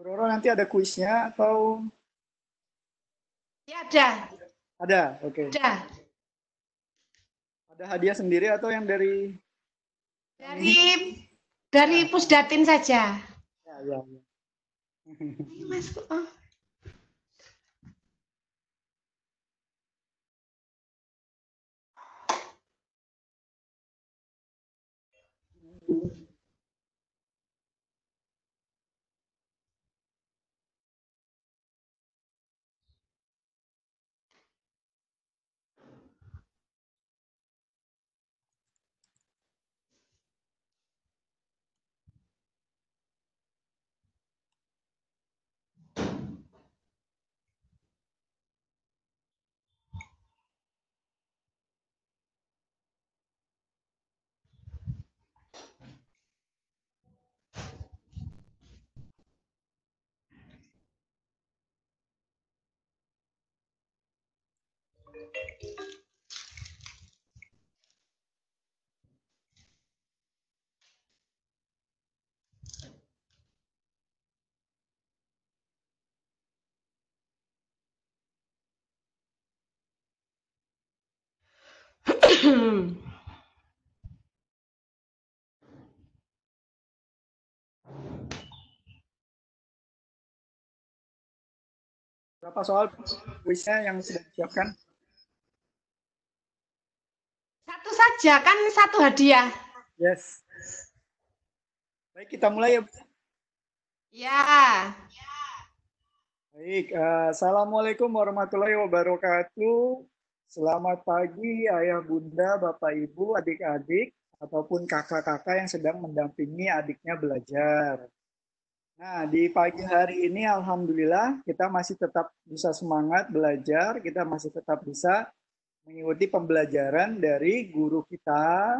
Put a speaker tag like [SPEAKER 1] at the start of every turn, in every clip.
[SPEAKER 1] Roro nanti ada kuisnya atau? Ya ada. Ada, oke. Okay. Ada. Ada hadiah sendiri atau yang dari? Dari
[SPEAKER 2] dari nah. Pusdatin saja.
[SPEAKER 1] Ya, ya. ya. Ini Thank you. Oh. Hmm. Berapa soal kuisnya yang sudah disiapkan?
[SPEAKER 2] Satu saja, kan satu hadiah.
[SPEAKER 1] Yes. Baik,
[SPEAKER 2] kita mulai ya. Ya.
[SPEAKER 1] Baik, uh, Assalamualaikum warahmatullahi wabarakatuh. Selamat pagi ayah bunda, bapak ibu, adik-adik, ataupun kakak-kakak yang sedang mendampingi adiknya belajar. Nah, di pagi hari ini Alhamdulillah kita masih tetap bisa semangat belajar, kita masih tetap bisa mengikuti pembelajaran dari guru kita,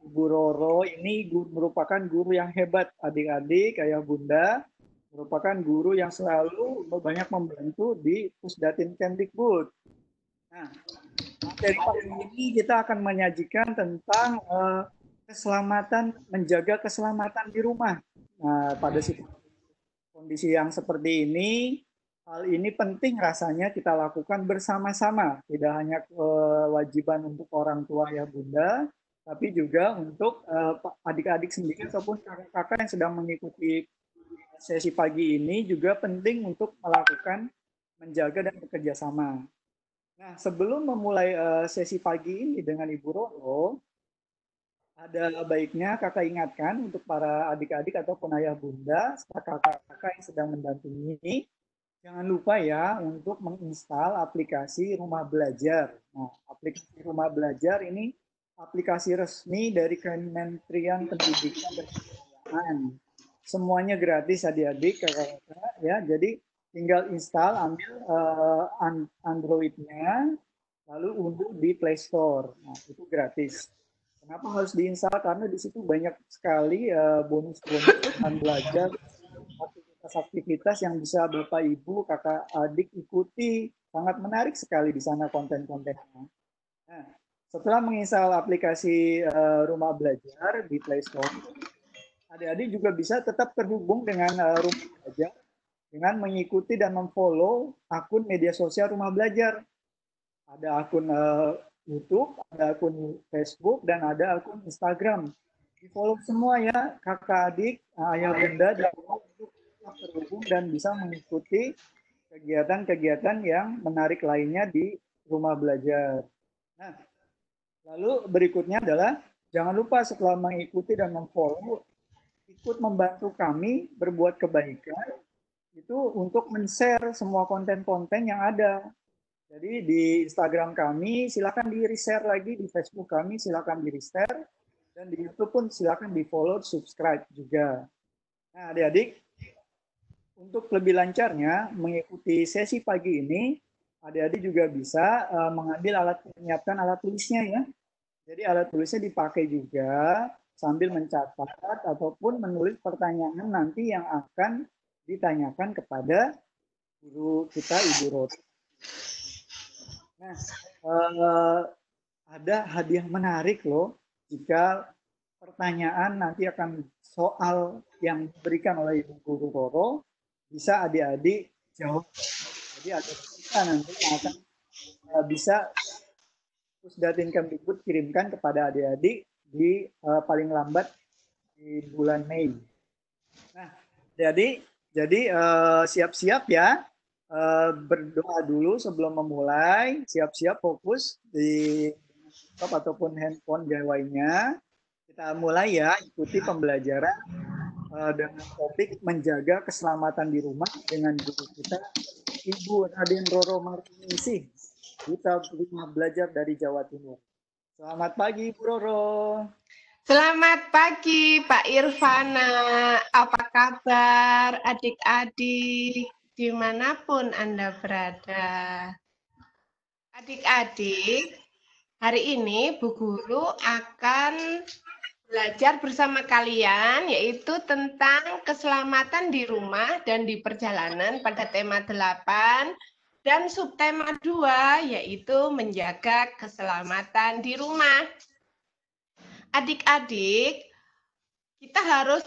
[SPEAKER 1] Ibu Roro. Ini guru, merupakan guru yang hebat adik-adik, ayah bunda, merupakan guru yang selalu banyak membantu di Pusdatin Kemdikbud. Nah, dari pagi ini kita akan menyajikan tentang uh, keselamatan, menjaga keselamatan di rumah. Nah, pada kondisi yang seperti ini, hal ini penting rasanya kita lakukan bersama-sama. Tidak hanya kewajiban eh, untuk orang tua ya bunda, tapi juga untuk eh, adik-adik uh, sendiri ataupun kakak-kakak yang sedang mengikuti sesi pagi ini juga penting untuk melakukan menjaga dan bekerja sama. Nah, sebelum memulai uh, sesi pagi ini dengan Ibu Roro, ada baiknya kakak ingatkan untuk para adik-adik atau ayah bunda, kakak-kakak yang sedang mendampingi, jangan lupa ya untuk menginstal aplikasi Rumah Belajar. Nah, aplikasi Rumah Belajar ini aplikasi resmi dari Kementerian Pendidikan dan Kebudayaan. Semuanya gratis adik-adik, kakak-kakak ya. Jadi tinggal install ambil uh, Android-nya lalu unduh di Play Store. Nah, itu gratis. Kenapa harus diinstal? Karena di situ banyak sekali eh, bonus-bonus uh, dan belajar aktivitas-aktivitas yang bisa Bapak Ibu, Kakak Adik ikuti. Sangat menarik sekali di sana konten-kontennya. Nah, setelah menginstal aplikasi uh, Rumah Belajar di Play Store, adik-adik juga bisa tetap terhubung dengan uh, Rumah Belajar dengan mengikuti dan memfollow akun media sosial Rumah Belajar. Ada akun uh, YouTube, ada akun Facebook, dan ada akun Instagram. Di follow semua ya, kakak adik, ayah bunda, dan untuk terhubung dan bisa mengikuti kegiatan-kegiatan yang menarik lainnya di Rumah Belajar. Nah, lalu berikutnya adalah jangan lupa setelah mengikuti dan memfollow ikut membantu kami berbuat kebaikan itu untuk men-share semua konten-konten yang ada. Jadi di Instagram kami silakan di-reshare lagi, di Facebook kami silakan di-reshare, dan di YouTube pun silakan di-follow, subscribe juga. Nah, adik-adik, untuk lebih lancarnya mengikuti sesi pagi ini, adik-adik juga bisa uh, mengambil alat menyiapkan alat tulisnya ya. Jadi alat tulisnya dipakai juga sambil mencatat ataupun menulis pertanyaan nanti yang akan ditanyakan kepada guru kita Ibu Rot. Nah, eh, ada hadiah menarik loh jika pertanyaan nanti akan soal yang diberikan oleh Ibu Guru Roro bisa adik-adik jawab. Jadi ada kita nanti yang akan eh, bisa Pusdatin Kemdikbud kirimkan kepada adik-adik di eh, paling lambat di bulan Mei. Nah, jadi jadi eh, siap-siap uh, ya, uh, berdoa dulu sebelum memulai, siap-siap fokus di laptop ataupun handphone gawainya. Kita mulai ya, ikuti pembelajaran uh, dengan topik menjaga keselamatan di rumah dengan guru kita Ibu Raden Roro Martinisi. Kita belajar dari Jawa Timur.
[SPEAKER 2] Selamat pagi, Bu Roro. Selamat pagi Pak Irvana, apa kabar adik-adik dimanapun Anda berada? Adik-adik, hari ini Bu Guru akan belajar bersama kalian yaitu tentang keselamatan di rumah dan di perjalanan pada tema 8 dan subtema 2 yaitu menjaga keselamatan di rumah adik-adik kita harus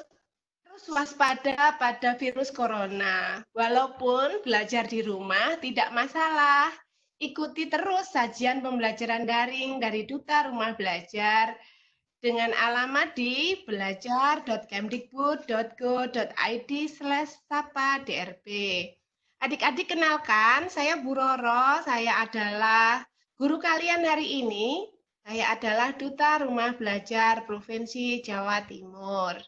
[SPEAKER 2] terus waspada pada virus corona. Walaupun belajar di rumah tidak masalah. Ikuti terus sajian pembelajaran daring dari Duta Rumah Belajar dengan alamat di belajar.kemdikbud.go.id slash sapa DRB. Adik-adik kenalkan, saya Bu Roro, saya adalah guru kalian hari ini saya adalah duta rumah belajar Provinsi Jawa Timur.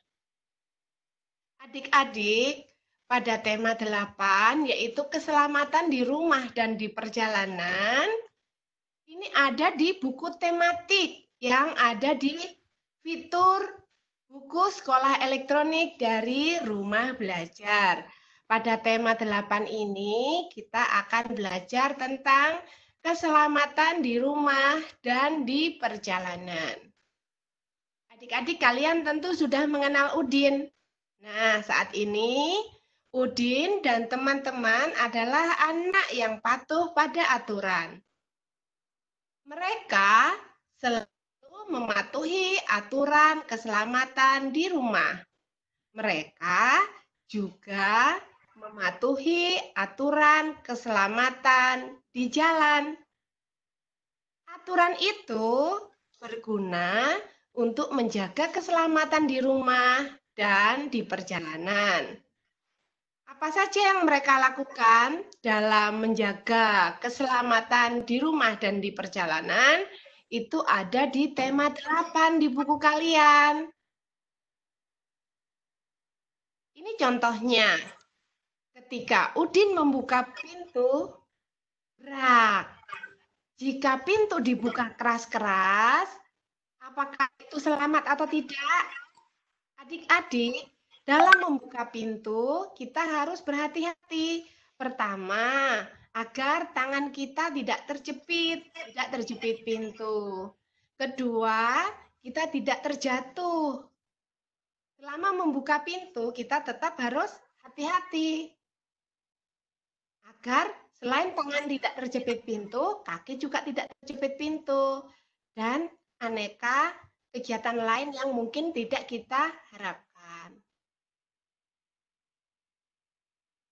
[SPEAKER 2] Adik-adik, pada tema 8 yaitu keselamatan di rumah dan di perjalanan, ini ada di buku tematik yang ada di fitur buku sekolah elektronik dari rumah belajar. Pada tema 8 ini kita akan belajar tentang keselamatan di rumah dan di perjalanan. Adik-adik kalian tentu sudah mengenal Udin. Nah, saat ini Udin dan teman-teman adalah anak yang patuh pada aturan. Mereka selalu mematuhi aturan keselamatan di rumah. Mereka juga mematuhi aturan keselamatan di jalan. Aturan itu berguna untuk menjaga keselamatan di rumah dan di perjalanan. Apa saja yang mereka lakukan dalam menjaga keselamatan di rumah dan di perjalanan itu ada di tema 8 di buku kalian. Ini contohnya. Ketika Udin membuka pintu, rak. Jika pintu dibuka keras-keras, apakah itu selamat atau tidak? Adik-adik, dalam membuka pintu, kita harus berhati-hati. Pertama, agar tangan kita tidak terjepit, tidak terjepit pintu. Kedua, kita tidak terjatuh. Selama membuka pintu, kita tetap harus hati-hati agar selain tangan tidak terjepit pintu, kaki juga tidak terjepit pintu dan aneka kegiatan lain yang mungkin tidak kita harapkan.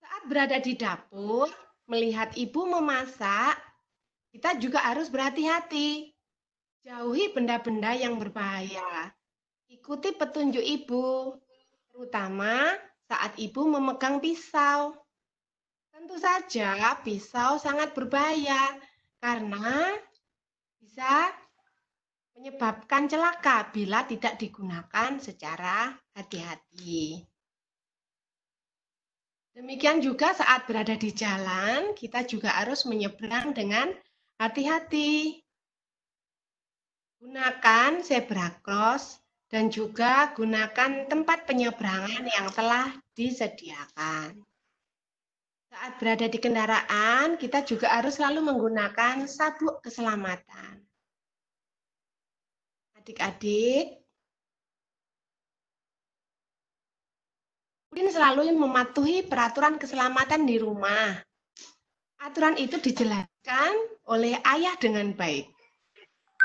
[SPEAKER 2] Saat berada di dapur, melihat ibu memasak, kita juga harus berhati-hati. Jauhi benda-benda yang berbahaya. Ikuti petunjuk ibu, terutama saat ibu memegang pisau. Tentu saja pisau sangat berbahaya karena bisa menyebabkan celaka bila tidak digunakan secara hati-hati. Demikian juga saat berada di jalan, kita juga harus menyeberang dengan hati-hati. Gunakan zebra cross dan juga gunakan tempat penyeberangan yang telah disediakan. Saat berada di kendaraan, kita juga harus selalu menggunakan sabuk keselamatan. Adik-adik, Udin selalu mematuhi peraturan keselamatan di rumah. Aturan itu dijelaskan oleh ayah dengan baik.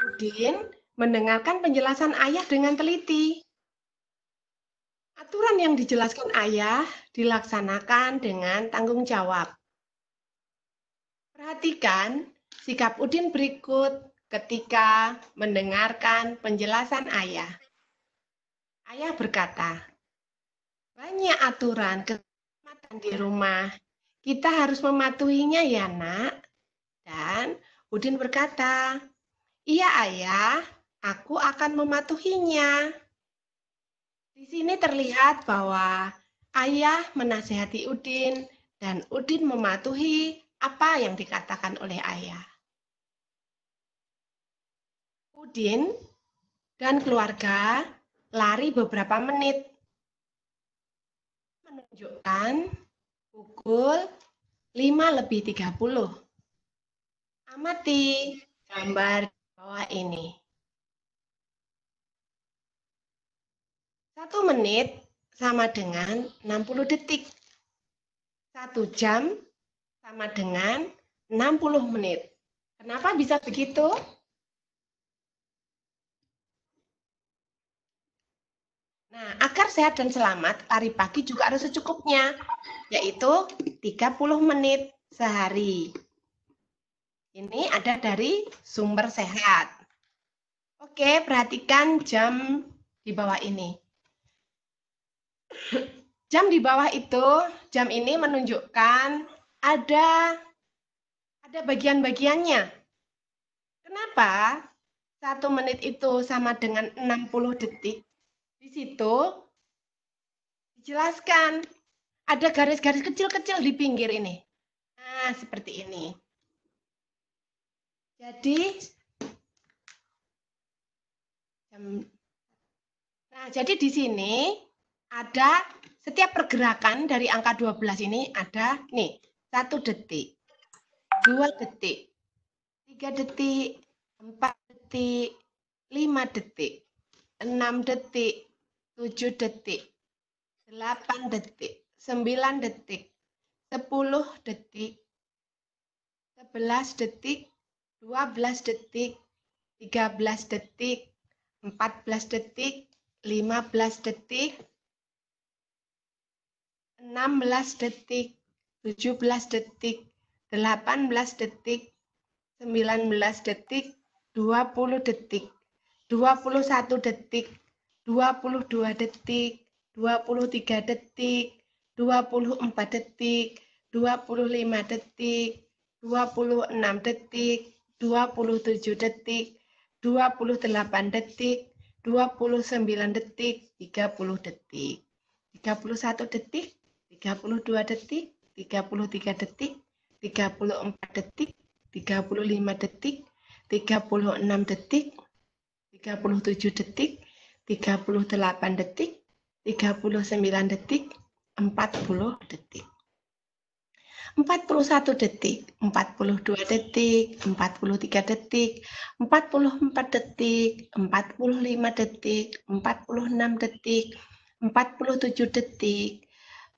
[SPEAKER 2] Udin mendengarkan penjelasan ayah dengan teliti. Aturan yang dijelaskan ayah dilaksanakan dengan tanggung jawab. Perhatikan sikap Udin berikut ketika mendengarkan penjelasan ayah. Ayah berkata, banyak aturan keselamatan di rumah. Kita harus mematuhinya ya nak. Dan Udin berkata, iya ayah, aku akan mematuhinya. Di sini terlihat bahwa ayah menasehati Udin dan Udin mematuhi apa yang dikatakan oleh ayah. Udin dan keluarga lari beberapa menit menunjukkan pukul 5 lebih 30. Amati gambar bawah ini. Satu menit sama dengan 60 detik. Satu jam sama dengan 60 menit. Kenapa bisa begitu? Nah, agar sehat dan selamat, lari pagi juga harus secukupnya, yaitu 30 menit sehari. Ini ada dari sumber sehat. Oke, perhatikan jam di bawah ini. Jam di bawah itu, jam ini menunjukkan ada ada bagian-bagiannya. Kenapa? Satu menit itu sama dengan 60 detik. Di situ dijelaskan ada garis-garis kecil-kecil di pinggir ini. Nah, seperti ini. Jadi Nah, jadi di sini ada setiap pergerakan dari angka 12 ini ada nih, satu detik, dua detik, tiga detik, empat detik, lima detik, enam detik, tujuh detik, delapan detik, sembilan detik, sepuluh detik, sebelas detik, dua belas detik, tiga belas detik, empat belas detik, lima belas detik, 16 detik, 17 detik, 18 detik, 19 detik, 20 detik, 21 detik, 22 detik, 23 detik, 24 detik, 25 detik, 26 detik, 27 detik, 28 detik, 29 detik, 30 detik, 31 detik, 32 detik, 33 detik, 34 detik, 35 detik, 36 detik, 37 detik, 38 detik, 39 detik, 40 detik. 41 detik, 42 detik, 43 detik, 44 detik, 45 detik, 46 detik, 47 detik,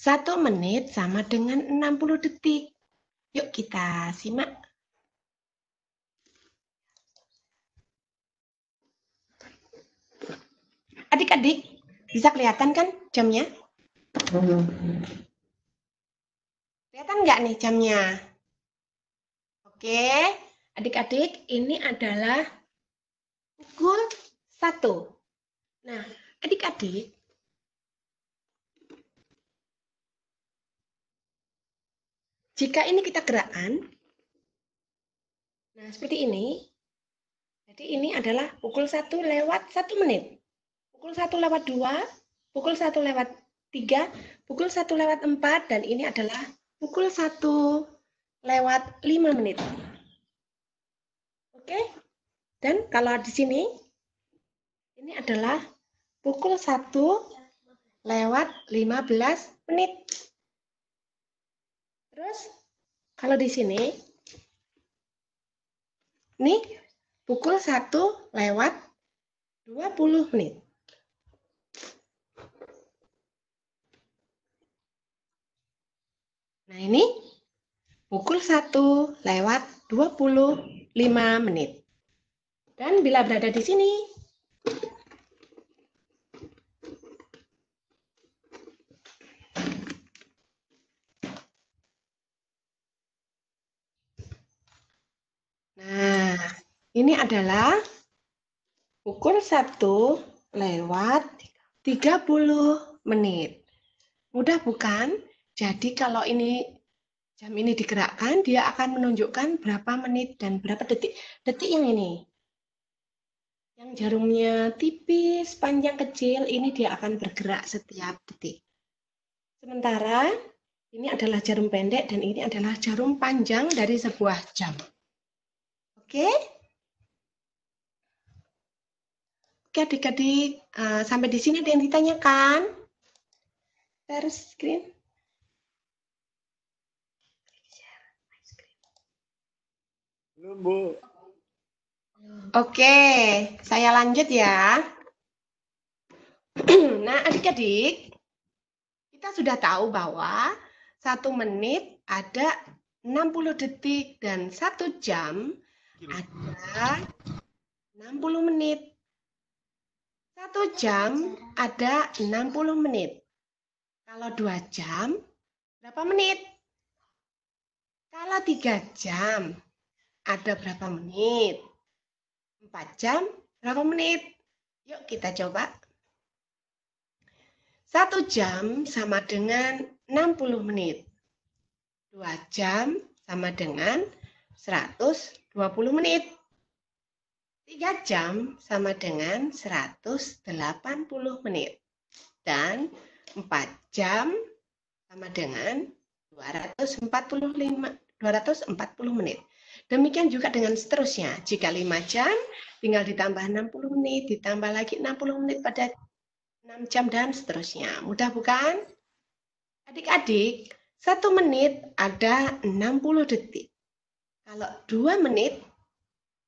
[SPEAKER 2] Satu menit sama dengan 60 detik. Yuk kita simak. Adik-adik, bisa kelihatan kan jamnya? Kelihatan nggak nih jamnya? Oke, adik-adik, ini adalah pukul 1. Nah, adik-adik, Jika ini kita gerakan, nah seperti ini. Jadi ini adalah pukul 1 lewat 1 menit. Pukul 1 lewat 2, pukul 1 lewat 3, pukul 1 lewat 4, dan ini adalah pukul 1 lewat 5 menit. Oke, dan kalau di sini, ini adalah pukul 1 lewat 15 menit. Terus kalau di sini, ini pukul 1 lewat 20 menit. Nah ini pukul 1 lewat 25 menit. Dan bila berada di sini, Ini adalah ukur satu lewat 30 menit. Mudah bukan? Jadi kalau ini jam ini digerakkan, dia akan menunjukkan berapa menit dan berapa detik. Detik yang ini. Yang jarumnya tipis, panjang kecil, ini dia akan bergerak setiap detik. Sementara ini adalah jarum pendek dan ini adalah jarum panjang dari sebuah jam. Oke? Okay? Oke adik-adik, eh, sampai di sini ada yang ditanyakan? Terus screen. Belum, Bu. Oke, saya lanjut ya. nah, adik-adik, kita sudah tahu bahwa satu menit ada 60 detik dan satu jam ada 60 menit. Satu jam ada 60 menit. Kalau dua jam, berapa menit? Kalau tiga jam, ada berapa menit? Empat jam, berapa menit? Yuk kita coba. Satu jam sama dengan 60 menit. Dua jam sama dengan 120 menit. 3 jam sama dengan 180 menit. Dan 4 jam sama dengan 245, 240 menit. Demikian juga dengan seterusnya. Jika 5 jam, tinggal ditambah 60 menit, ditambah lagi 60 menit pada 6 jam, dan seterusnya. Mudah bukan? Adik-adik, 1 menit ada 60 detik. Kalau 2 menit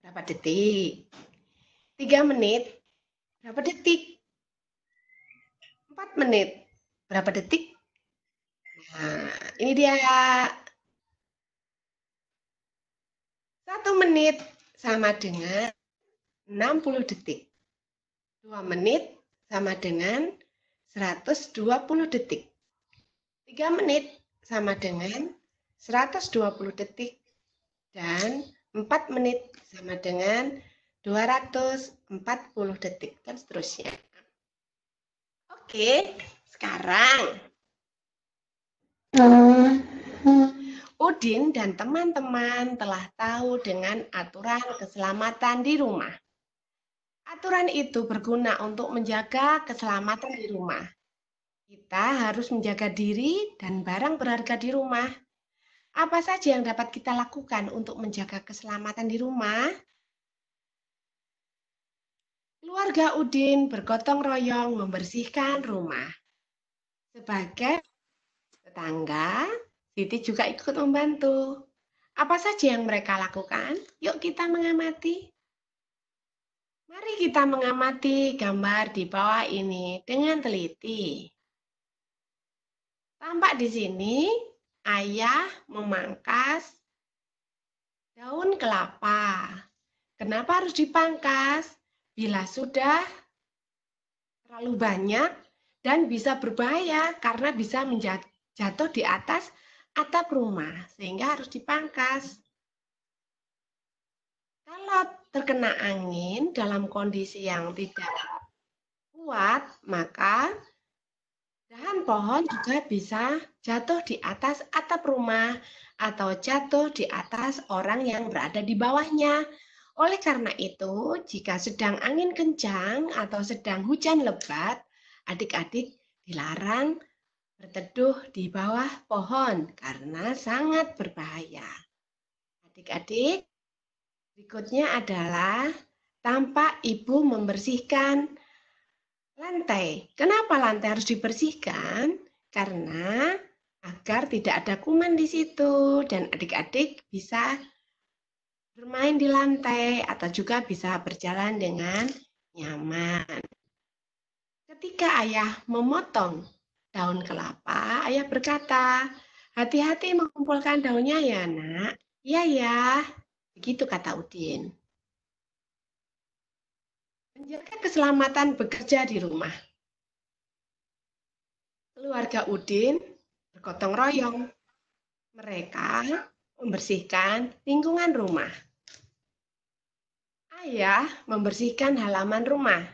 [SPEAKER 2] Berapa detik? tiga menit. Berapa detik? empat menit. Berapa detik? Nah, ini dia satu menit sama dengan 60 detik. dua menit sama dengan 120 detik. tiga menit sama dengan 120 detik. Dan 4 menit sama dengan 240 detik dan seterusnya. Oke, sekarang Udin dan teman-teman telah tahu dengan aturan keselamatan di rumah. Aturan itu berguna untuk menjaga keselamatan di rumah. Kita harus menjaga diri dan barang berharga di rumah. Apa saja yang dapat kita lakukan untuk menjaga keselamatan di rumah? Keluarga Udin bergotong royong membersihkan rumah. Sebagai tetangga, Siti juga ikut membantu. Apa saja yang mereka lakukan? Yuk kita mengamati. Mari kita mengamati gambar di bawah ini dengan teliti. Tampak di sini ayah memangkas daun kelapa. Kenapa harus dipangkas? Bila sudah terlalu banyak dan bisa berbahaya karena bisa jatuh di atas atap rumah, sehingga harus dipangkas. Kalau terkena angin dalam kondisi yang tidak kuat, maka Dahan pohon juga bisa jatuh di atas atap rumah atau jatuh di atas orang yang berada di bawahnya. Oleh karena itu, jika sedang angin kencang atau sedang hujan lebat, adik-adik dilarang berteduh di bawah pohon karena sangat berbahaya. Adik-adik, berikutnya adalah tampak ibu membersihkan Lantai. Kenapa lantai harus dibersihkan? Karena agar tidak ada kuman di situ dan adik-adik bisa bermain di lantai atau juga bisa berjalan dengan nyaman. Ketika ayah memotong daun kelapa, ayah berkata, hati-hati mengumpulkan daunnya ya nak. Iya ya, begitu kata Udin menjaga keselamatan bekerja di rumah. Keluarga Udin bergotong royong. Mereka membersihkan lingkungan rumah. Ayah membersihkan halaman rumah.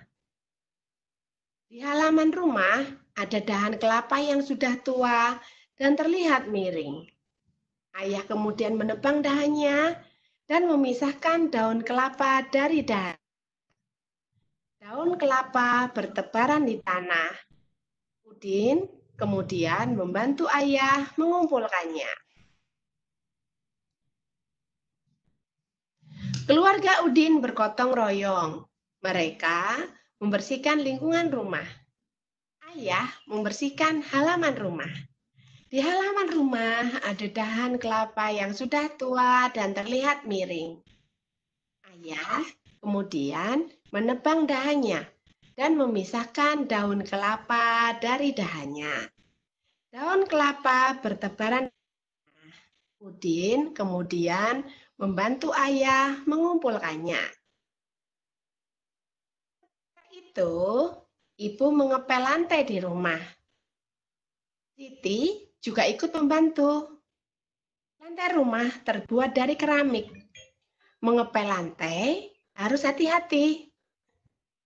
[SPEAKER 2] Di halaman rumah ada dahan kelapa yang sudah tua dan terlihat miring. Ayah kemudian menebang dahannya dan memisahkan daun kelapa dari dahan. Daun kelapa bertebaran di tanah. Udin kemudian membantu ayah mengumpulkannya. Keluarga Udin bergotong royong. Mereka membersihkan lingkungan rumah. Ayah membersihkan halaman rumah. Di halaman rumah ada dahan kelapa yang sudah tua dan terlihat miring. Ayah kemudian menebang dahannya, dan memisahkan daun kelapa dari dahannya. Daun kelapa bertebaran. Udin kemudian membantu ayah mengumpulkannya. Setelah itu, ibu mengepel lantai di rumah. Siti juga ikut membantu. Lantai rumah terbuat dari keramik. Mengepel lantai harus hati-hati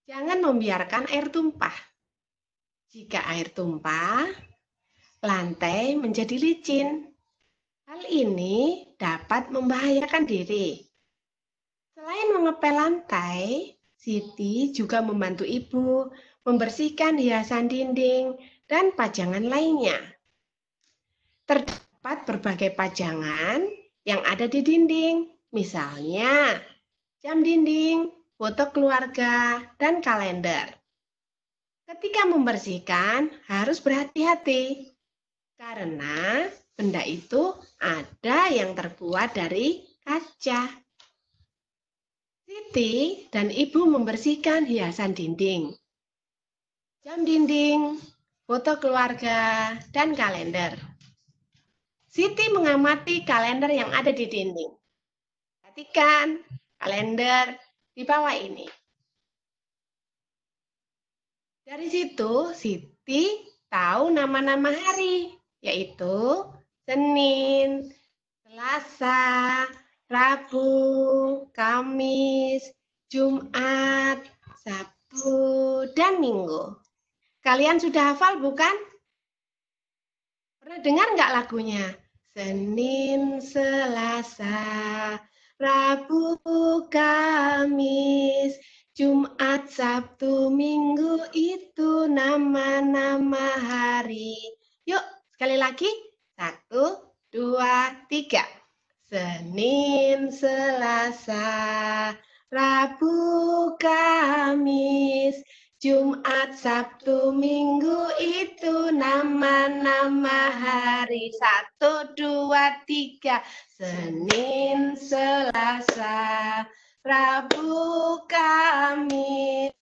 [SPEAKER 2] Jangan membiarkan air tumpah. Jika air tumpah, lantai menjadi licin. Hal ini dapat membahayakan diri. Selain mengepel lantai, Siti juga membantu ibu membersihkan hiasan dinding dan pajangan lainnya. Terdapat berbagai pajangan yang ada di dinding, misalnya jam dinding, foto keluarga, dan kalender. Ketika membersihkan, harus berhati-hati karena benda itu ada yang terbuat dari kaca. Siti dan ibu membersihkan hiasan dinding, jam dinding, foto keluarga, dan kalender. Siti mengamati kalender yang ada di dinding. Perhatikan, kalender di bawah ini. Dari situ, Siti tahu nama-nama hari, yaitu Senin, Selasa, Rabu, Kamis, Jumat, Sabtu, dan Minggu. Kalian sudah hafal bukan? Pernah dengar nggak lagunya? Senin, Selasa, Rabu, Kamis, Jumat, Sabtu, Minggu itu nama-nama hari. Yuk, sekali lagi. Satu, dua, tiga. Senin, Selasa, Rabu, Kamis, Jumat, Sabtu, Minggu itu nama-nama hari Satu, dua, tiga Senin, Selasa, Rabu, Kamis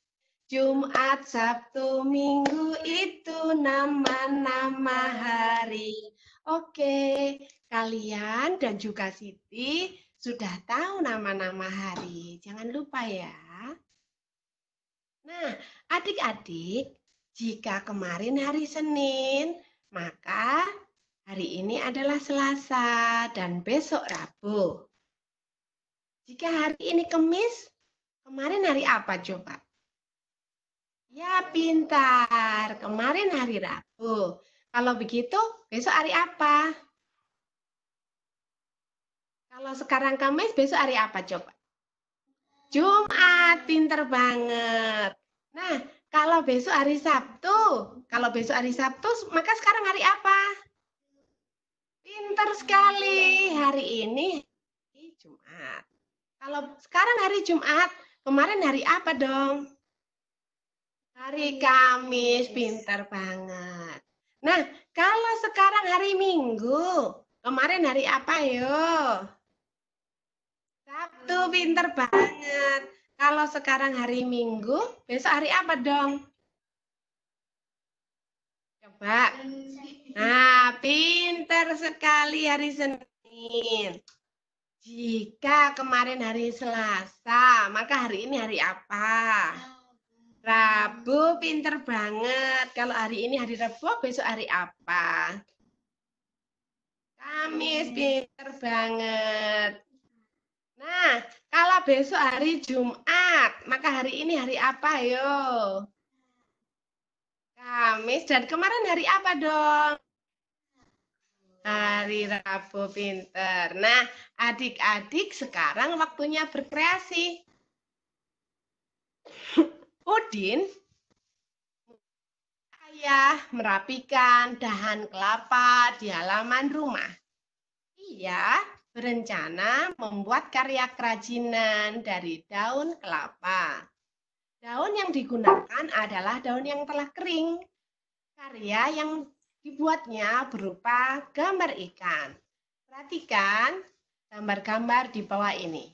[SPEAKER 2] Jumat, Sabtu, Minggu itu nama-nama hari Oke, kalian dan juga Siti sudah tahu nama-nama hari Jangan lupa ya Nah, adik-adik, jika kemarin hari Senin, maka hari ini adalah Selasa dan besok Rabu. Jika hari ini Kemis, kemarin hari apa coba? Ya, pintar. Kemarin hari Rabu. Kalau begitu, besok hari apa? Kalau sekarang Kamis, besok hari apa coba? Jumat, pinter banget. Nah, kalau besok hari Sabtu, kalau besok hari Sabtu, maka sekarang hari apa? Pinter sekali, hari ini hari Jumat. Kalau sekarang hari Jumat, kemarin hari apa dong? Hari Kamis, pinter banget. Nah, kalau sekarang hari Minggu, kemarin hari apa yuk? Tuh pinter banget. Kalau sekarang hari Minggu, besok hari apa dong? Coba. Nah, pinter sekali hari Senin. Jika kemarin hari Selasa, maka hari ini hari apa? Rabu pinter banget. Kalau hari ini hari Rabu, besok hari apa? Kamis pinter banget. Nah, kalau besok hari Jumat, maka hari ini hari apa yo? Kamis dan kemarin hari apa dong? Hari Rabu pinter. Nah, adik-adik sekarang waktunya berkreasi. Udin ayah merapikan dahan kelapa di halaman rumah. Iya, berencana membuat karya kerajinan dari daun kelapa. Daun yang digunakan adalah daun yang telah kering. Karya yang dibuatnya berupa gambar ikan. Perhatikan gambar-gambar di bawah ini.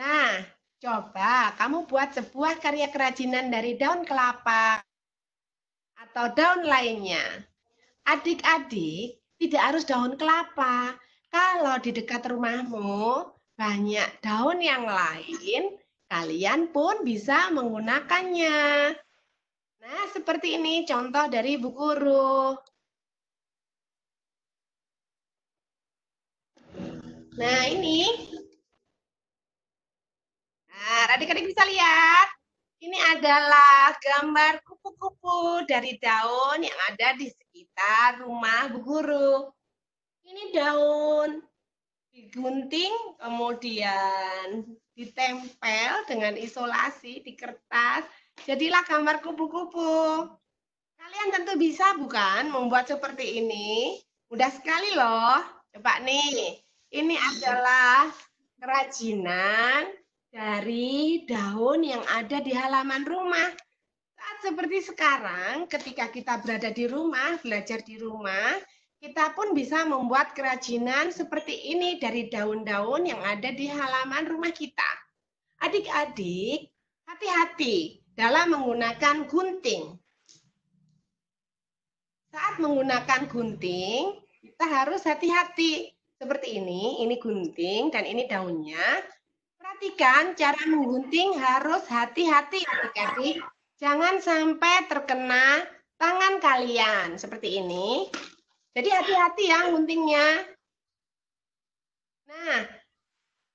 [SPEAKER 2] Nah, coba kamu buat sebuah karya kerajinan dari daun kelapa atau daun lainnya. Adik-adik tidak harus daun kelapa, kalau di dekat rumahmu banyak daun yang lain, kalian pun bisa menggunakannya. Nah, seperti ini contoh dari Bu Guru. Nah, ini. Nah, adik-adik bisa lihat. Ini adalah gambar kupu-kupu dari daun yang ada di sekitar rumah Bu Guru ini daun digunting kemudian ditempel dengan isolasi di kertas jadilah gambar kupu-kupu kalian tentu bisa bukan membuat seperti ini mudah sekali loh coba nih ini adalah kerajinan dari daun yang ada di halaman rumah saat seperti sekarang ketika kita berada di rumah belajar di rumah kita pun bisa membuat kerajinan seperti ini dari daun-daun yang ada di halaman rumah kita. Adik-adik, hati-hati dalam menggunakan gunting. Saat menggunakan gunting, kita harus hati-hati. Seperti ini, ini gunting dan ini daunnya. Perhatikan cara menggunting harus hati-hati adik-adik. Jangan sampai terkena tangan kalian seperti ini. Jadi hati-hati ya guntingnya. Nah,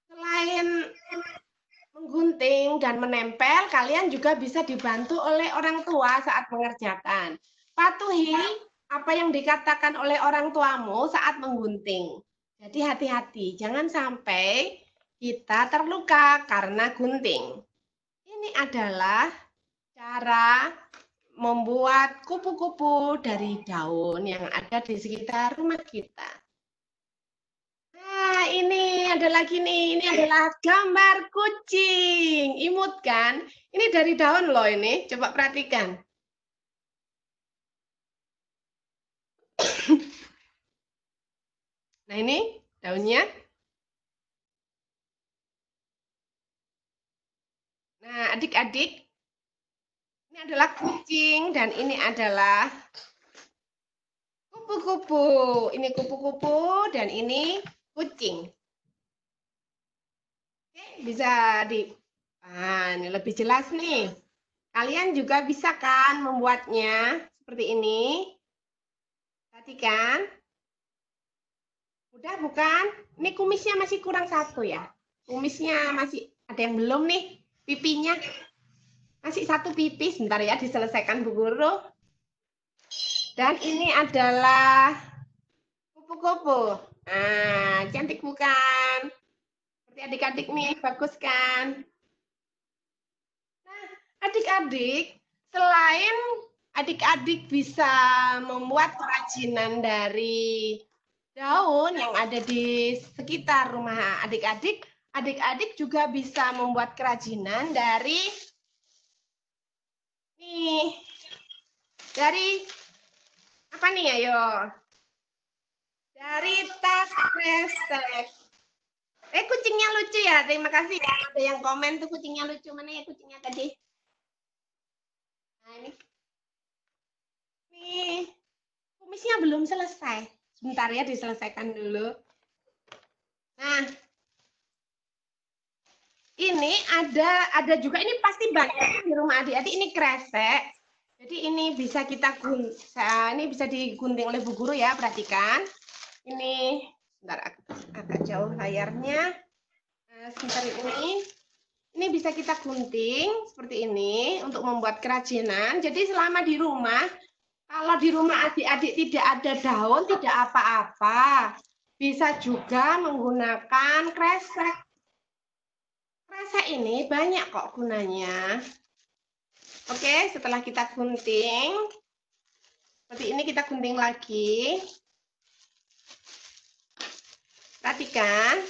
[SPEAKER 2] selain menggunting dan menempel, kalian juga bisa dibantu oleh orang tua saat mengerjakan. Patuhi apa yang dikatakan oleh orang tuamu saat menggunting. Jadi hati-hati, jangan sampai kita terluka karena gunting. Ini adalah cara membuat kupu-kupu dari daun yang ada di sekitar rumah kita. Nah, ini ada lagi nih. Ini adalah gambar kucing. Imut kan? Ini dari daun loh ini. Coba perhatikan. nah, ini daunnya. Nah, adik-adik, ini adalah kucing dan ini adalah kupu-kupu. Ini kupu-kupu dan ini kucing. Oke, bisa di Nah, ini lebih jelas nih. Kalian juga bisa kan membuatnya seperti ini. Tadi kan Udah bukan? Ini kumisnya masih kurang satu ya. Kumisnya masih ada yang belum nih. Pipinya masih satu pipi, sebentar ya diselesaikan Bu Guru. Dan ini adalah kupu-kupu. Nah, cantik bukan? Seperti adik-adik nih, bagus kan? Nah, adik-adik, selain adik-adik bisa membuat kerajinan dari daun yang ada di sekitar rumah adik-adik, adik-adik juga bisa membuat kerajinan dari Nih. Dari apa nih ayo? Dari tas kresek. Eh kucingnya lucu ya. Terima kasih ya ada yang komen tuh kucingnya lucu. Mana ya kucingnya tadi? Nah, ini. Nih. Kumisnya belum selesai. Sebentar ya diselesaikan dulu. Nah, ini ada ada juga ini pasti banyak kan di rumah adik-adik ini kresek. Jadi ini bisa kita gun, eh, ini bisa digunting oleh bu guru ya, perhatikan. Ini sebentar agak jauh layarnya. Nah, sebentar ini ini bisa kita gunting seperti ini untuk membuat kerajinan. Jadi selama di rumah, kalau di rumah adik-adik tidak ada daun, tidak apa-apa. Bisa juga menggunakan kresek rasa ini banyak kok gunanya. Oke, setelah kita gunting, seperti ini kita gunting lagi. Perhatikan,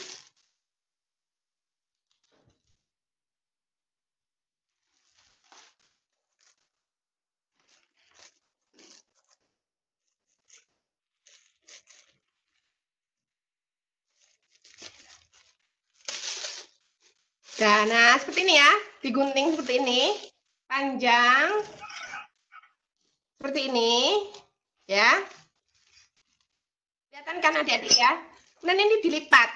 [SPEAKER 2] Nah, nah seperti ini ya, digunting seperti ini, panjang, seperti ini, ya. Kelihatan kan adik-adik ya. Kemudian ini dilipat,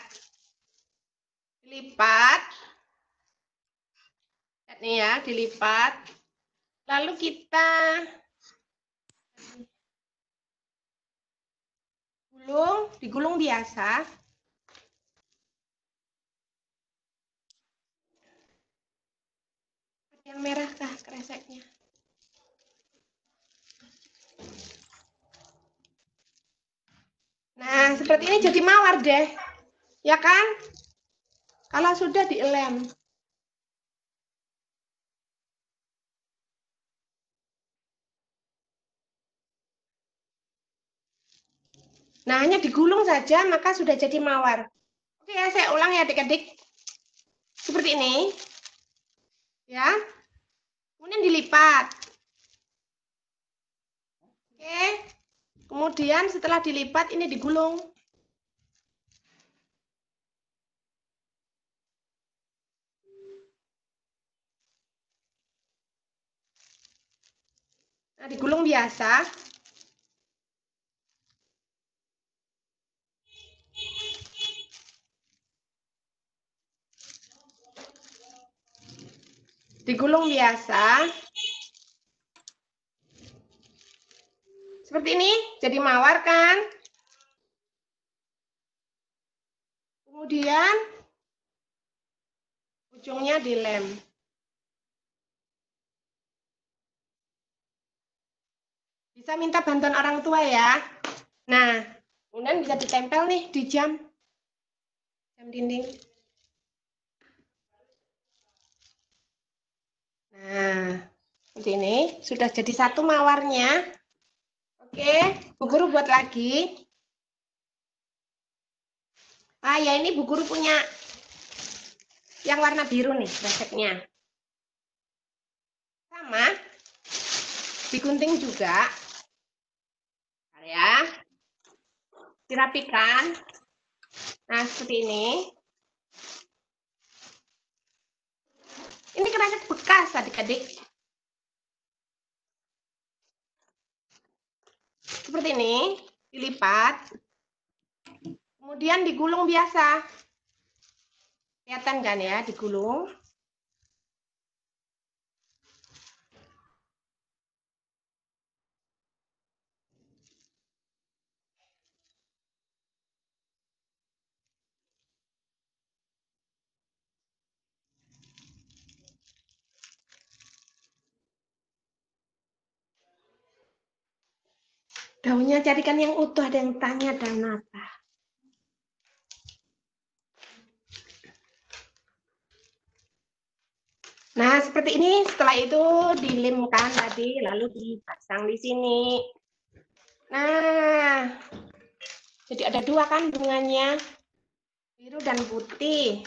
[SPEAKER 2] dilipat, lihat nih ya, dilipat. Lalu kita gulung, digulung biasa, yang merah kah kreseknya nah seperti ini jadi mawar deh ya kan kalau sudah dielem Nah, hanya digulung saja, maka sudah jadi mawar. Oke, ya, saya ulang ya adik-adik. Seperti ini. Ya, kemudian dilipat. Oke. Kemudian setelah dilipat ini digulung. Nah, digulung biasa, digulung biasa. Seperti ini, jadi mawar kan? Kemudian ujungnya dilem. Bisa minta bantuan orang tua ya. Nah, kemudian bisa ditempel nih di jam. Jam dinding. Nah, ini sudah jadi satu mawarnya. Oke, Bu Guru buat lagi. Ah ya ini Bu Guru punya yang warna biru nih resepnya. Sama, digunting juga. Ya, dirapikan. Nah, seperti ini. Ini keramik kan bekas adik-adik. Seperti ini, dilipat. Kemudian digulung biasa. Kelihatan kan ya, digulung. Daunnya carikan yang utuh, ada yang tanya dan nata. Nah, seperti ini. Setelah itu dilimkan tadi, lalu dipasang di sini. Nah, jadi ada dua kan bunganya, biru dan putih.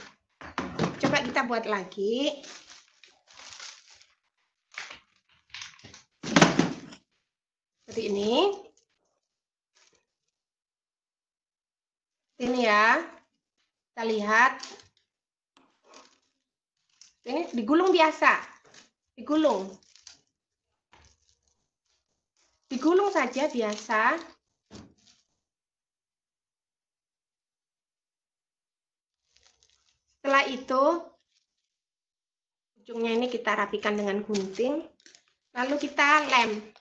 [SPEAKER 2] Coba kita buat lagi. Seperti ini. Ini ya. Kita lihat. Ini digulung biasa. Digulung. Digulung saja biasa. Setelah itu, ujungnya ini kita rapikan dengan gunting. Lalu kita lem.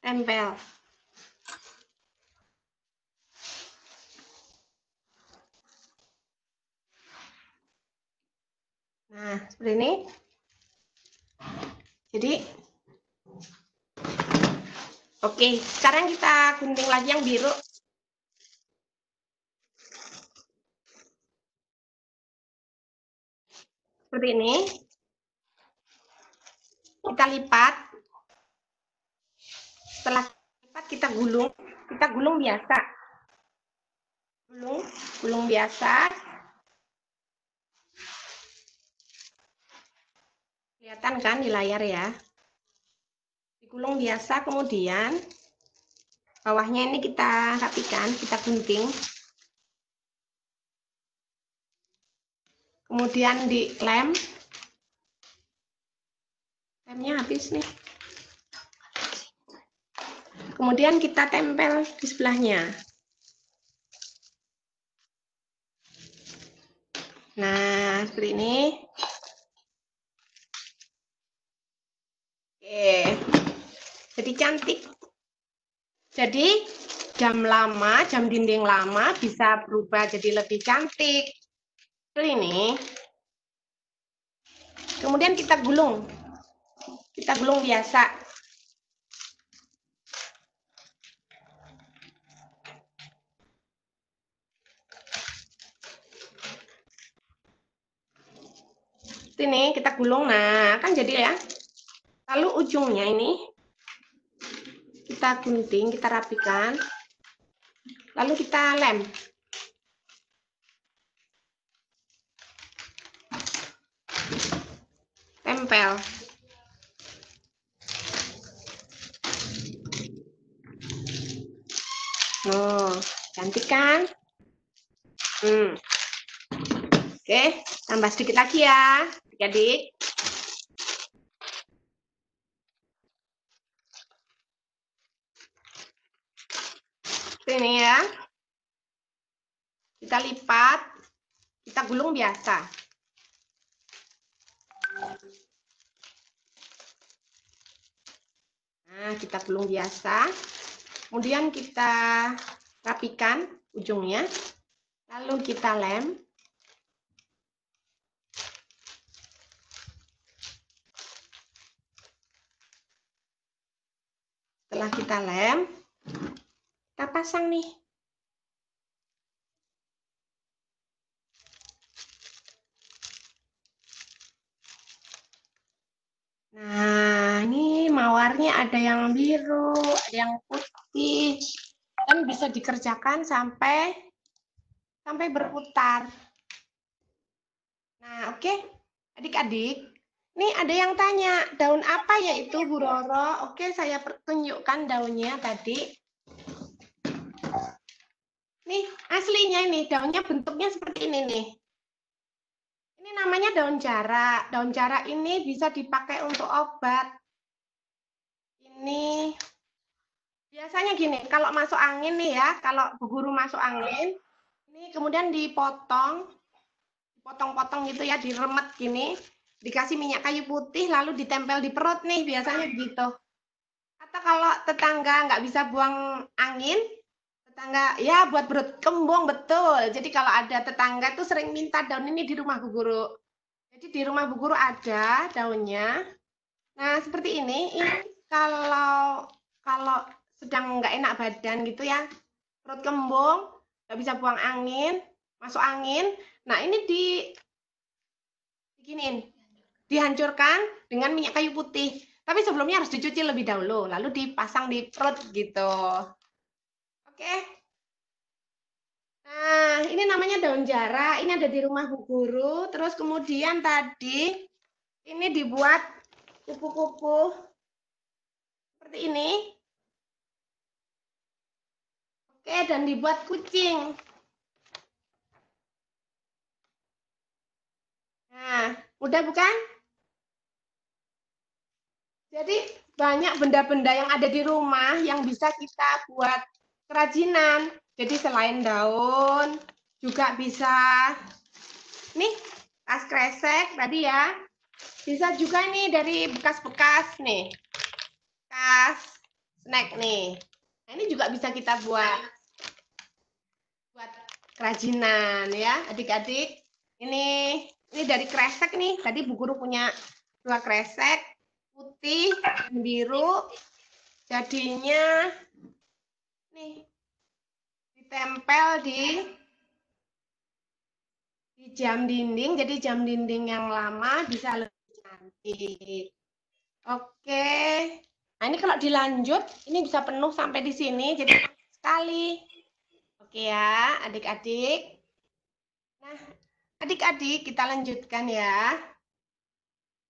[SPEAKER 2] tempel nah seperti ini jadi oke sekarang kita gunting lagi yang biru seperti ini kita lipat setelah lipat kita gulung kita gulung biasa gulung gulung biasa kelihatan kan di layar ya digulung biasa kemudian bawahnya ini kita rapikan kita gunting kemudian di lem lemnya habis nih kemudian kita tempel di sebelahnya. Nah, seperti ini. Oke. Jadi cantik. Jadi jam lama, jam dinding lama bisa berubah jadi lebih cantik. Seperti ini. Kemudian kita gulung. Kita gulung biasa. ini kita gulung. Nah, kan jadi ya. Lalu ujungnya ini kita gunting, kita rapikan. Lalu kita lem. Tempel. Oh, cantik kan? Hmm. Oke, tambah sedikit lagi ya. Jadi ini ya. Kita lipat, kita gulung biasa. Nah, kita gulung biasa. Kemudian kita rapikan ujungnya. Lalu kita lem. setelah kita lem, kita pasang nih. Nah, ini mawarnya ada yang biru, ada yang putih. Dan bisa dikerjakan sampai sampai berputar. Nah, oke. Okay. Adik-adik, Nih ada yang tanya, daun apa ya itu Bu Roro? Oke, saya pertunjukkan daunnya tadi. Nih, aslinya ini daunnya bentuknya seperti ini nih. Ini namanya daun jarak. Daun jarak ini bisa dipakai untuk obat. Ini biasanya gini, kalau masuk angin nih ya, kalau bu guru masuk angin, ini kemudian dipotong, potong-potong gitu ya, diremet gini dikasih minyak kayu putih lalu ditempel di perut nih biasanya gitu atau kalau tetangga nggak bisa buang angin tetangga ya buat perut kembung betul jadi kalau ada tetangga tuh sering minta daun ini di rumah bu guru jadi di rumah bu guru ada daunnya nah seperti ini ini kalau kalau sedang nggak enak badan gitu ya perut kembung nggak bisa buang angin masuk angin nah ini di dihancurkan dengan minyak kayu putih. Tapi sebelumnya harus dicuci lebih dahulu, lalu dipasang di perut gitu. Oke. Nah, ini namanya daun jara. Ini ada di rumah Bu Guru. Terus kemudian tadi ini dibuat kupu-kupu seperti ini. Oke, dan dibuat kucing. Nah, mudah bukan? Jadi banyak benda-benda yang ada di rumah yang bisa kita buat kerajinan. Jadi selain daun juga bisa nih tas kresek tadi ya. Bisa juga nih dari bekas-bekas nih. Bekas snack nih. Nah, ini juga bisa kita buat buat kerajinan ya, adik-adik. Ini ini dari kresek nih. Tadi Bu Guru punya dua kresek putih dan biru jadinya nih ditempel di di jam dinding jadi jam dinding yang lama bisa lebih cantik oke nah ini kalau dilanjut ini bisa penuh sampai di sini jadi sekali oke ya adik-adik nah adik-adik kita lanjutkan ya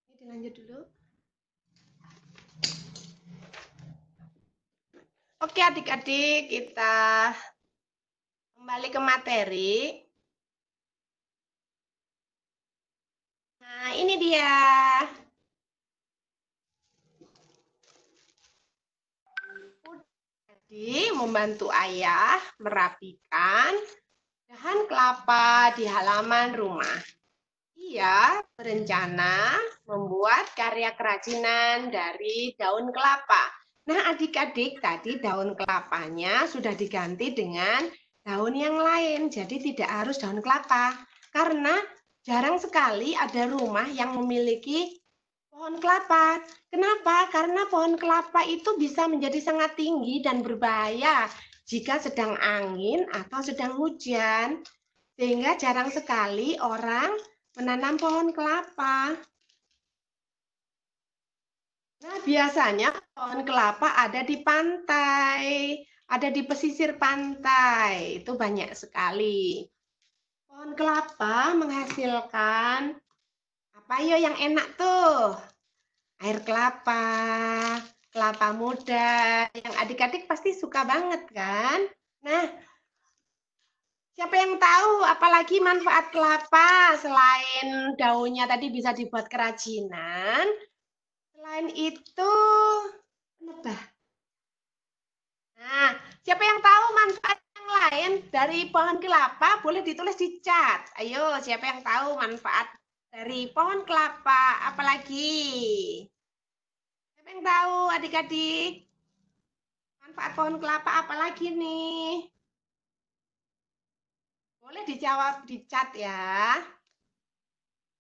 [SPEAKER 2] ini dilanjut dulu Oke adik-adik, kita kembali ke materi. Nah, ini dia. Jadi, membantu ayah merapikan dahan kelapa di halaman rumah. Ia berencana membuat karya kerajinan dari daun kelapa. Nah, adik-adik tadi daun kelapanya sudah diganti dengan daun yang lain, jadi tidak harus daun kelapa. Karena jarang sekali ada rumah yang memiliki pohon kelapa. Kenapa? Karena pohon kelapa itu bisa menjadi sangat tinggi dan berbahaya jika sedang angin atau sedang hujan. Sehingga jarang sekali orang menanam pohon kelapa. Nah, biasanya pohon kelapa ada di pantai, ada di pesisir pantai. Itu banyak sekali. Pohon kelapa menghasilkan apa yo yang enak tuh? Air kelapa, kelapa muda yang adik-adik pasti suka banget kan? Nah, Siapa yang tahu apalagi manfaat kelapa selain daunnya tadi bisa dibuat kerajinan. Selain itu penebah. Nah, siapa yang tahu manfaat yang lain dari pohon kelapa boleh ditulis di chat. Ayo, siapa yang tahu manfaat dari pohon kelapa apalagi? Siapa yang tahu adik-adik? Manfaat pohon kelapa apalagi nih? Boleh dijawab di chat ya.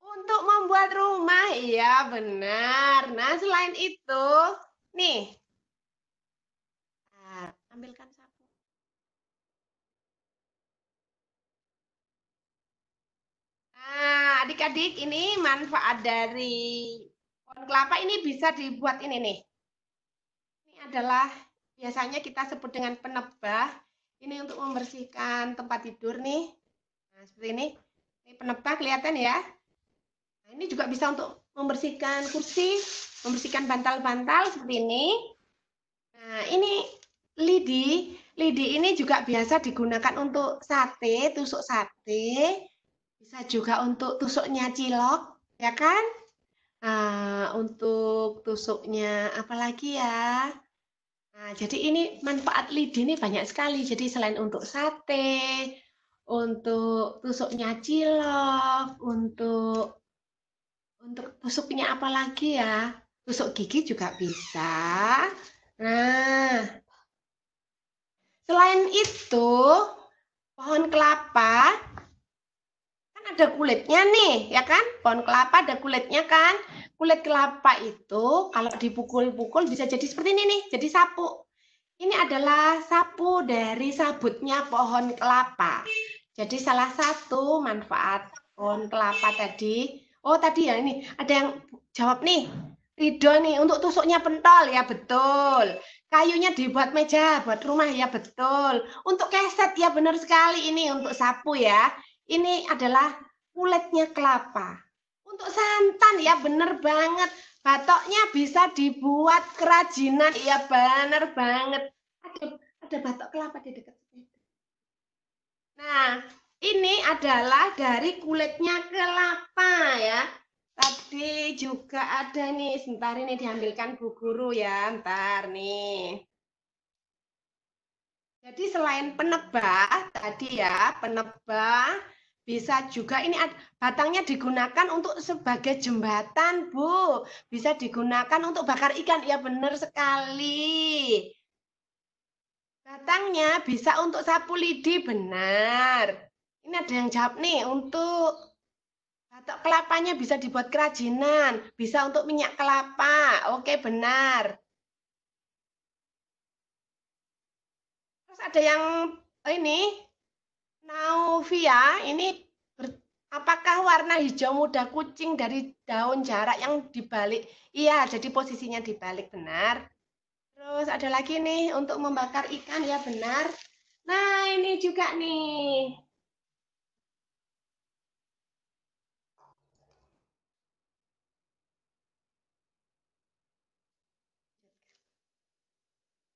[SPEAKER 2] Untuk membuat rumah, iya benar. Nah, selain itu, nih. Nah, ambilkan sapu. Nah, adik-adik, ini manfaat dari pohon kelapa ini bisa dibuat ini nih. Ini adalah biasanya kita sebut dengan penebah. Ini untuk membersihkan tempat tidur nih seperti ini. Ini penepah kelihatan ya. Nah, ini juga bisa untuk membersihkan kursi, membersihkan bantal-bantal seperti ini. Nah, ini lidi. Lidi ini juga biasa digunakan untuk sate, tusuk sate. Bisa juga untuk tusuknya cilok, ya kan? Uh, untuk tusuknya apalagi ya? Nah, jadi ini manfaat lidi ini banyak sekali. Jadi selain untuk sate, untuk tusuknya cilok, untuk untuk tusuknya apa lagi ya? Tusuk gigi juga bisa. Nah, selain itu pohon kelapa kan ada kulitnya nih, ya kan? Pohon kelapa ada kulitnya kan? Kulit kelapa itu kalau dipukul-pukul bisa jadi seperti ini nih, jadi sapu. Ini adalah sapu dari sabutnya pohon kelapa. Jadi salah satu manfaat pohon kelapa tadi, oh tadi ya ini ada yang jawab nih, Ridho nih untuk tusuknya pentol ya betul. Kayunya dibuat meja buat rumah ya betul. Untuk keset ya benar sekali ini untuk sapu ya. Ini adalah kulitnya kelapa. Untuk santan ya benar banget. Batoknya bisa dibuat kerajinan ya benar banget. Ada ada batok kelapa di dekat Nah, ini adalah dari kulitnya kelapa ya. Tadi juga ada nih, sebentar ini diambilkan Bu Guru ya, ntar nih. Jadi selain penebah tadi ya, penebah bisa juga ini batangnya digunakan untuk sebagai jembatan, Bu. Bisa digunakan untuk bakar ikan, ya benar sekali. Batangnya bisa untuk sapu lidi, benar. Ini ada yang jawab nih, untuk batok kelapanya bisa dibuat kerajinan, bisa untuk minyak kelapa. Oke, benar. Terus ada yang oh ini, Nauvia, ini ber, apakah warna hijau muda kucing dari daun jarak yang dibalik? Iya, jadi posisinya dibalik, benar. Terus ada lagi nih untuk membakar ikan ya benar. Nah ini juga nih.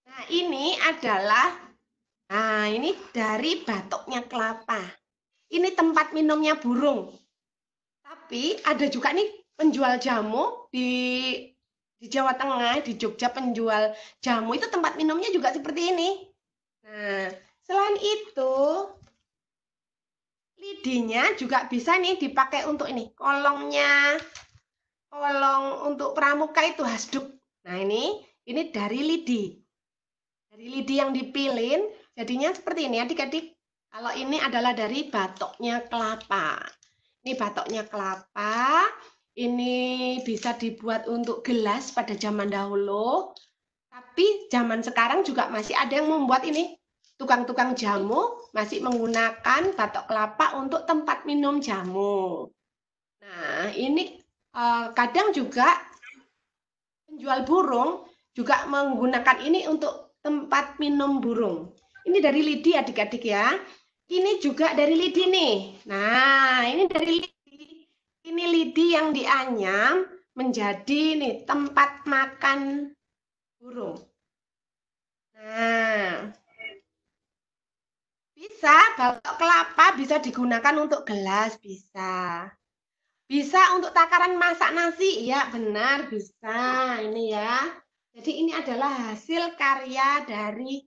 [SPEAKER 2] Nah ini adalah, nah ini dari batoknya kelapa. Ini tempat minumnya burung. Tapi ada juga nih penjual jamu di di Jawa Tengah, di Jogja penjual jamu itu tempat minumnya juga seperti ini. Nah, selain itu lidinya juga bisa nih dipakai untuk ini kolongnya kolong untuk pramuka itu hasduk. Nah, ini ini dari lidi. Dari lidi yang dipilin jadinya seperti ini Adik-adik. Kalau ini adalah dari batoknya kelapa. Ini batoknya kelapa, ini bisa dibuat untuk gelas pada zaman dahulu. Tapi zaman sekarang juga masih ada yang membuat ini. Tukang-tukang jamu masih menggunakan batok kelapa untuk tempat minum jamu. Nah, ini eh, kadang juga penjual burung juga menggunakan ini untuk tempat minum burung. Ini dari lidi adik-adik ya. Ini juga dari lidi nih. Nah, ini dari lidi ini lidi yang dianyam menjadi nih tempat makan burung. Nah, bisa kalau kelapa bisa digunakan untuk gelas, bisa. Bisa untuk takaran masak nasi, Ya benar bisa ini ya. Jadi ini adalah hasil karya dari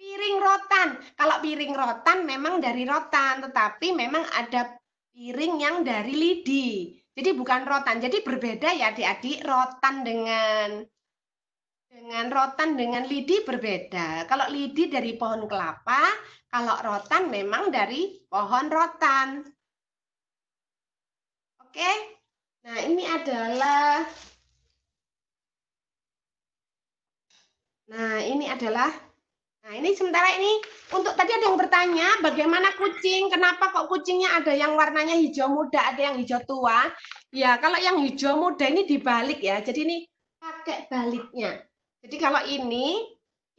[SPEAKER 2] piring rotan. Kalau piring rotan memang dari rotan, tetapi memang ada piring yang dari lidi. Jadi bukan rotan. Jadi berbeda ya adik-adik rotan dengan dengan rotan dengan lidi berbeda. Kalau lidi dari pohon kelapa, kalau rotan memang dari pohon rotan. Oke. Nah, ini adalah Nah, ini adalah Nah, ini sementara ini untuk tadi ada yang bertanya bagaimana kucing, kenapa kok kucingnya ada yang warnanya hijau muda, ada yang hijau tua? Ya, kalau yang hijau muda ini dibalik ya. Jadi ini pakai baliknya. Jadi kalau ini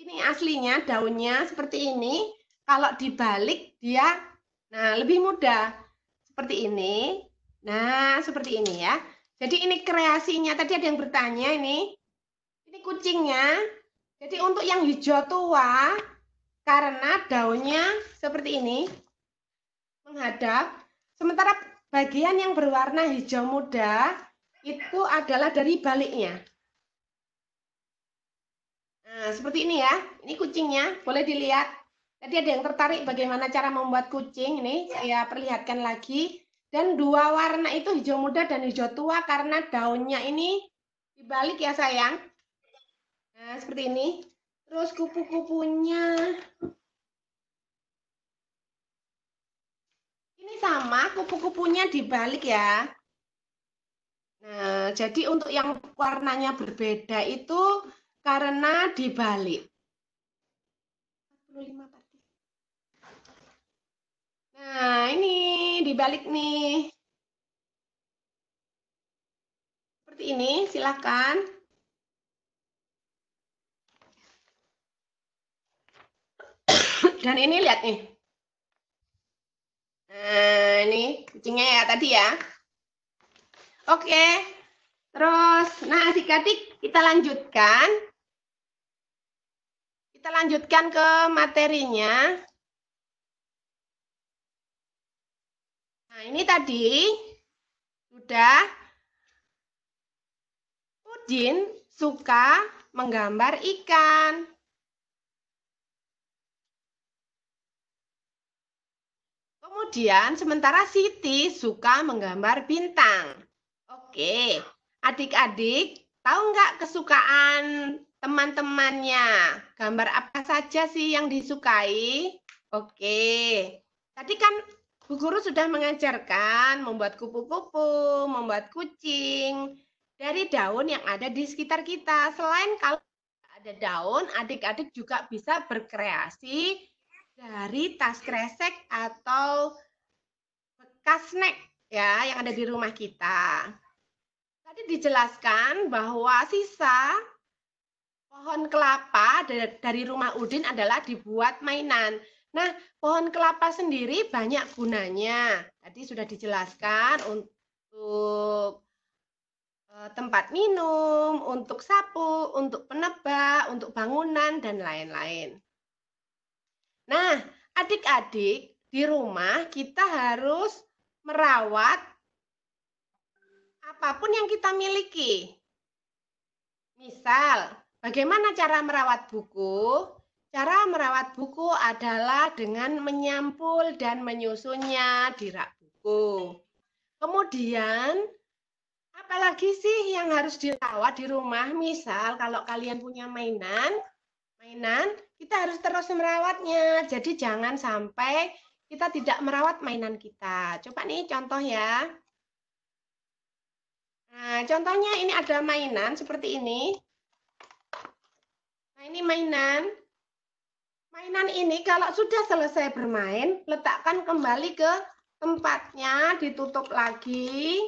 [SPEAKER 2] ini aslinya daunnya seperti ini, kalau dibalik dia nah lebih muda. Seperti ini. Nah, seperti ini ya. Jadi ini kreasinya. Tadi ada yang bertanya ini. Ini kucingnya jadi untuk yang hijau tua, karena daunnya seperti ini, menghadap. Sementara bagian yang berwarna hijau muda, itu adalah dari baliknya. Nah, seperti ini ya. Ini kucingnya, boleh dilihat. Tadi ada yang tertarik bagaimana cara membuat kucing. Ini saya perlihatkan lagi. Dan dua warna itu hijau muda dan hijau tua karena daunnya ini dibalik ya sayang seperti ini. Terus kupu-kupunya. Ini sama, kupu-kupunya dibalik ya. Nah, jadi untuk yang warnanya berbeda itu karena dibalik. Nah, ini dibalik nih. Seperti ini, silakan. Dan ini lihat nih. Nah, ini kucingnya ya tadi ya. Oke. Terus, nah adik-adik kita lanjutkan. Kita lanjutkan ke materinya. Nah, ini tadi sudah Udin suka menggambar ikan. Kemudian sementara Siti suka menggambar bintang. Oke, adik-adik tahu nggak kesukaan teman-temannya? Gambar apa saja sih yang disukai? Oke, tadi kan Bu Guru sudah mengajarkan membuat kupu-kupu, membuat kucing dari daun yang ada di sekitar kita. Selain kalau ada daun, adik-adik juga bisa berkreasi dari tas kresek atau bekas snack ya yang ada di rumah kita. Tadi dijelaskan bahwa sisa pohon kelapa dari rumah Udin adalah dibuat mainan. Nah, pohon kelapa sendiri banyak gunanya. Tadi sudah dijelaskan untuk eh, tempat minum, untuk sapu, untuk penebak, untuk bangunan, dan lain-lain. Nah, adik-adik di rumah kita harus merawat apapun yang kita miliki. Misal, bagaimana cara merawat buku? Cara merawat buku adalah dengan menyampul dan menyusunnya di rak buku. Kemudian, apalagi sih yang harus dirawat di rumah? Misal, kalau kalian punya mainan, mainan kita harus terus merawatnya. Jadi jangan sampai kita tidak merawat mainan kita. Coba nih contoh ya. Nah, contohnya ini ada mainan seperti ini. Nah, ini mainan. Mainan ini kalau sudah selesai bermain, letakkan kembali ke tempatnya, ditutup lagi.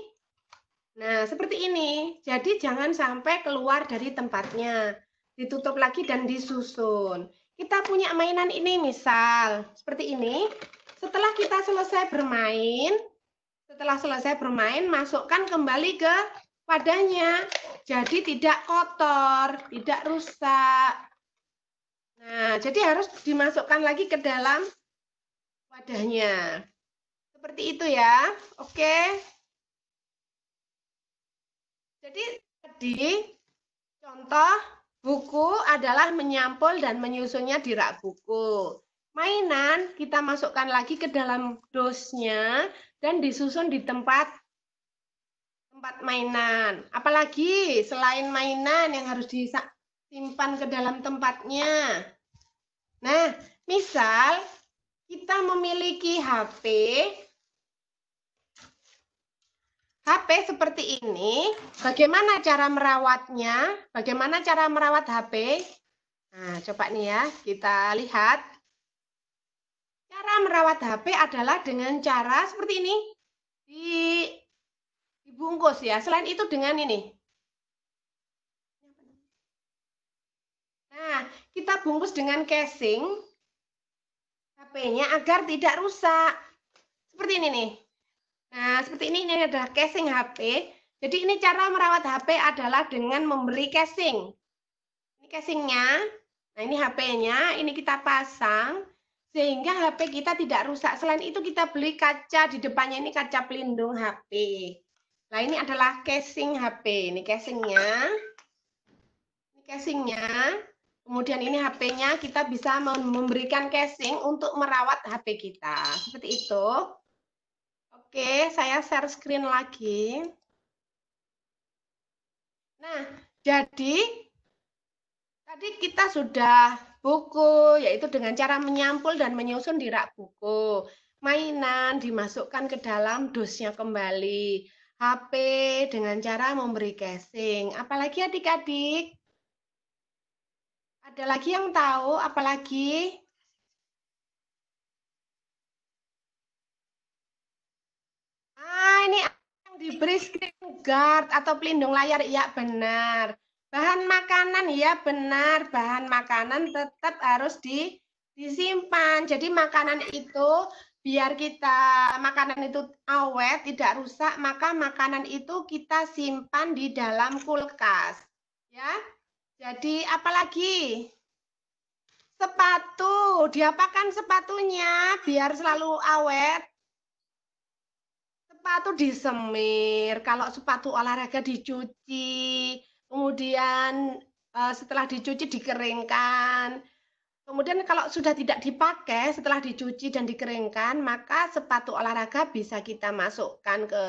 [SPEAKER 2] Nah, seperti ini. Jadi jangan sampai keluar dari tempatnya. Ditutup lagi dan disusun kita punya mainan ini misal seperti ini. Setelah kita selesai bermain, setelah selesai bermain masukkan kembali ke wadahnya. Jadi tidak kotor, tidak rusak. Nah, jadi harus dimasukkan lagi ke dalam wadahnya. Seperti itu ya. Oke. Jadi tadi contoh Buku adalah menyampul dan menyusunnya di rak buku. Mainan kita masukkan lagi ke dalam dosnya dan disusun di tempat tempat mainan. Apalagi selain mainan yang harus disimpan ke dalam tempatnya. Nah, misal kita memiliki HP HP seperti ini, bagaimana cara merawatnya? Bagaimana cara merawat HP? Nah, coba nih ya, kita lihat. Cara merawat HP adalah dengan cara seperti ini. Di, dibungkus ya. Selain itu dengan ini. Nah, kita bungkus dengan casing HP-nya agar tidak rusak. Seperti ini nih. Nah, seperti ini, ini adalah casing HP. Jadi ini cara merawat HP adalah dengan memberi casing. Ini casingnya, nah ini HP-nya, ini kita pasang sehingga HP kita tidak rusak. Selain itu kita beli kaca di depannya ini kaca pelindung HP. Nah ini adalah casing HP, ini casingnya, ini casingnya. Kemudian ini HP-nya kita bisa memberikan casing untuk merawat HP kita. Seperti itu. Oke, saya share screen lagi. Nah, jadi tadi kita sudah buku, yaitu dengan cara menyampul dan menyusun di rak buku. Mainan dimasukkan ke dalam dusnya kembali. HP dengan cara memberi casing. Apalagi adik-adik? Ada lagi yang tahu? Apalagi? Ah, ini diberi screen guard atau pelindung layar, ya benar. Bahan makanan, ya benar. Bahan makanan tetap harus di, disimpan. Jadi makanan itu biar kita makanan itu awet, tidak rusak, maka makanan itu kita simpan di dalam kulkas. Ya. Jadi apalagi sepatu, diapakan sepatunya biar selalu awet? sepatu disemir, kalau sepatu olahraga dicuci, kemudian eh, setelah dicuci dikeringkan. Kemudian kalau sudah tidak dipakai setelah dicuci dan dikeringkan, maka sepatu olahraga bisa kita masukkan ke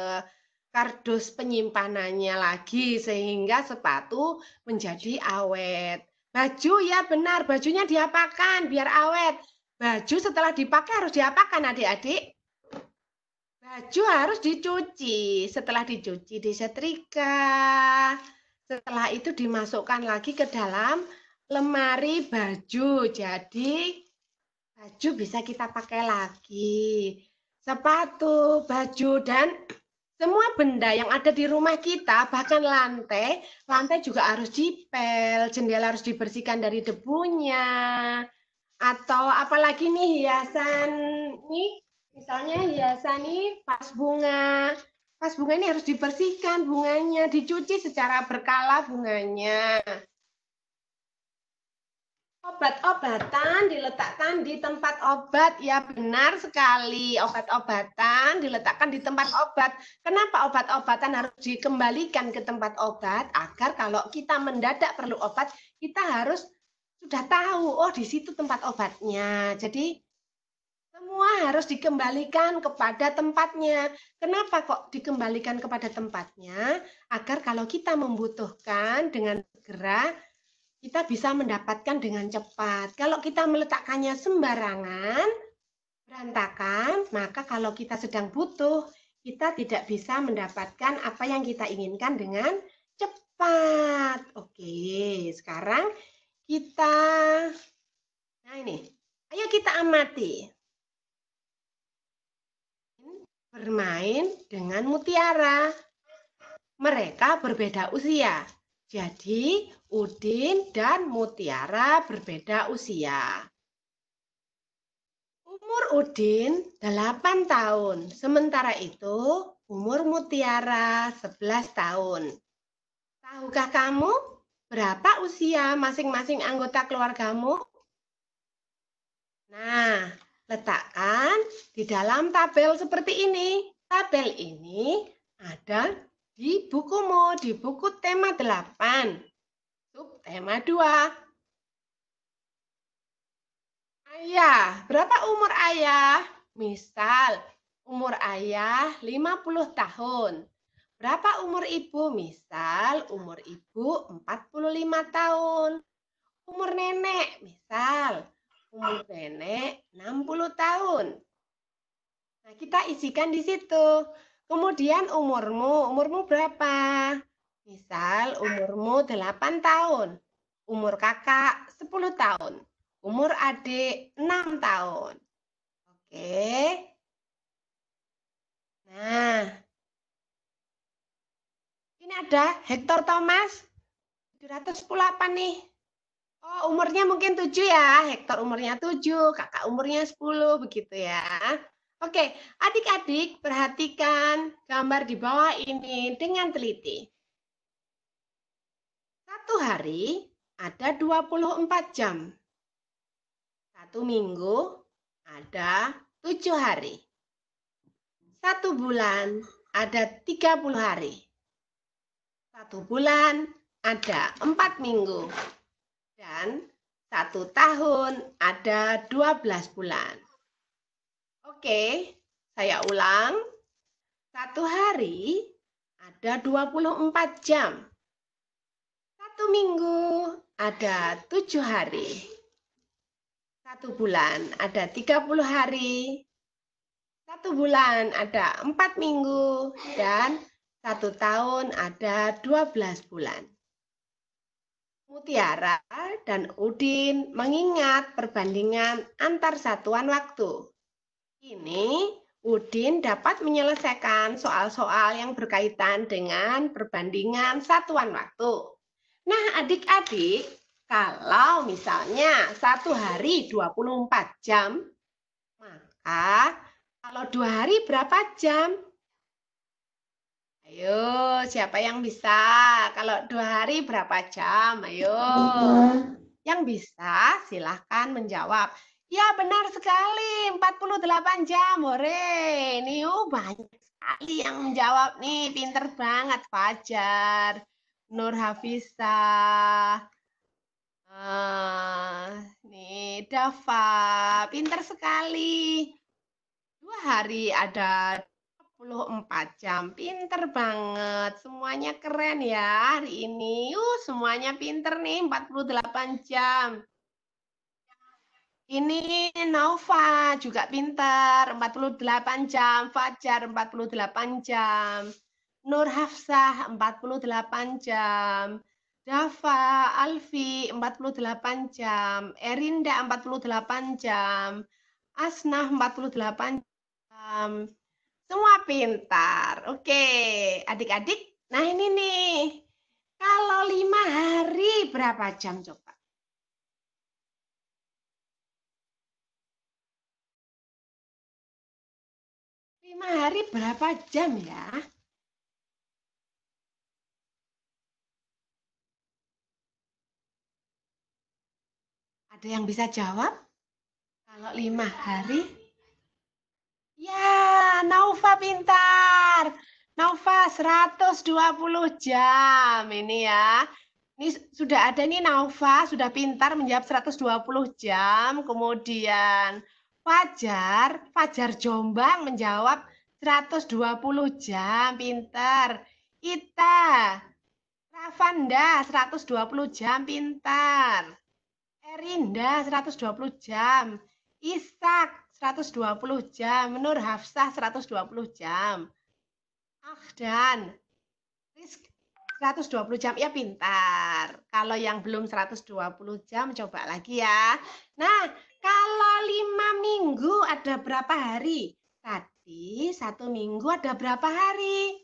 [SPEAKER 2] kardus penyimpanannya lagi sehingga sepatu menjadi awet. Baju ya benar, bajunya diapakan biar awet. Baju setelah dipakai harus diapakan adik-adik? Baju harus dicuci. Setelah dicuci, disetrika. Setelah itu dimasukkan lagi ke dalam lemari baju. Jadi baju bisa kita pakai lagi. Sepatu, baju, dan semua benda yang ada di rumah kita, bahkan lantai, lantai juga harus dipel, jendela harus dibersihkan dari debunya, atau apalagi nih hiasan nih Misalnya hiasan nih pas bunga. Pas bunga ini harus dibersihkan bunganya, dicuci secara berkala bunganya. Obat-obatan diletakkan di tempat obat, ya benar sekali. Obat-obatan diletakkan di tempat obat. Kenapa obat-obatan harus dikembalikan ke tempat obat? Agar kalau kita mendadak perlu obat, kita harus sudah tahu, oh di situ tempat obatnya. Jadi semua harus dikembalikan kepada tempatnya. Kenapa kok dikembalikan kepada tempatnya? Agar kalau kita membutuhkan dengan segera, kita bisa mendapatkan dengan cepat. Kalau kita meletakkannya sembarangan, berantakan, maka kalau kita sedang butuh, kita tidak bisa mendapatkan apa yang kita inginkan dengan cepat. Oke, sekarang kita... Nah ini, ayo kita amati bermain dengan mutiara. Mereka berbeda usia. Jadi, Udin dan Mutiara berbeda usia. Umur Udin 8 tahun, sementara itu umur Mutiara 11 tahun. Tahukah kamu berapa usia masing-masing anggota keluargamu? Nah, Letakkan di dalam tabel seperti ini. Tabel ini ada di bukumu, di buku tema 8, tema 2. Ayah, berapa umur ayah? Misal, umur ayah 50 tahun. Berapa umur ibu? Misal umur ibu 45 tahun. Umur nenek, misal umur nenek 60 tahun. Nah, kita isikan di situ. Kemudian umurmu, umurmu berapa? Misal umurmu 8 tahun, umur kakak 10 tahun, umur adik 6 tahun. Oke. Nah. Ini ada Hector Thomas 718 nih. Oh, umurnya mungkin 7 ya. Hector umurnya 7, kakak umurnya 10 begitu ya. Oke, adik-adik perhatikan gambar di bawah ini dengan teliti. Satu hari ada 24 jam. Satu minggu ada 7 hari. Satu bulan ada 30 hari. Satu bulan ada 4 minggu. Dan satu tahun ada 12 bulan. Oke, saya ulang. Satu hari ada 24 jam. Satu minggu ada tujuh hari. Satu bulan ada 30 hari. Satu bulan ada empat minggu. Dan satu tahun ada 12 bulan. Mutiara dan Udin mengingat perbandingan antar satuan waktu. Ini Udin dapat menyelesaikan soal-soal yang berkaitan dengan perbandingan satuan waktu. Nah, adik-adik, kalau misalnya satu hari 24 jam, maka kalau dua hari berapa jam? Ayo, siapa yang bisa? Kalau dua hari berapa jam? Ayo. Iya. Yang bisa silahkan menjawab. Ya benar sekali, 48 jam. Hore, ini oh, banyak sekali yang menjawab nih. Pinter banget Fajar, Nur Hafisa. uh, eh, nih Dava, pinter sekali. Dua hari ada 24 jam. Pinter banget. Semuanya keren ya hari ini. Uh, semuanya pinter nih 48 jam. Ini Nova juga pinter, 48 jam. Fajar 48 jam. Nur Hafsah 48 jam. Dava, Alfi 48 jam, Erinda 48 jam, Asnah 48 jam, semua pintar. Oke, adik-adik. Nah ini nih, kalau lima hari berapa jam coba? Lima hari berapa jam ya? Ada yang bisa jawab? Kalau lima hari Ya, Naufa pintar. Naufa 120 jam ini ya. Ini sudah ada nih Naufa, sudah pintar menjawab 120 jam. Kemudian Fajar, Fajar Jombang menjawab 120 jam, pintar. Ita, Ravanda 120 jam, pintar. Erinda 120 jam. Isak 120 jam. Nur Hafsah 120 jam. Ahdan. Rizk 120 jam ya pintar. Kalau yang belum 120 jam coba lagi ya. Nah, kalau lima minggu ada berapa hari? Tadi satu minggu ada berapa hari?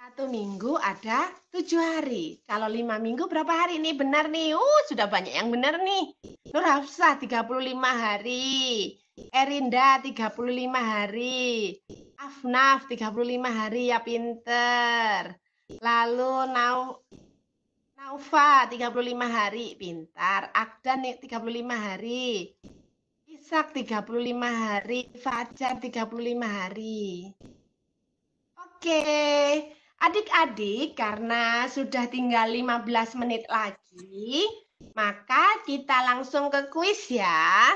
[SPEAKER 2] Satu minggu ada tujuh hari. Kalau lima minggu berapa hari ini benar nih? Uh, sudah banyak yang benar nih. Nur Hafsah 35 hari. Erinda 35 hari. Afnaf 35 hari ya pinter. Lalu Nau Naufa 35 hari pintar. Akdan 35 hari. Isak 35 hari, Fajar 35 hari. Oke, adik-adik karena sudah tinggal 15 menit lagi, maka kita langsung ke kuis ya.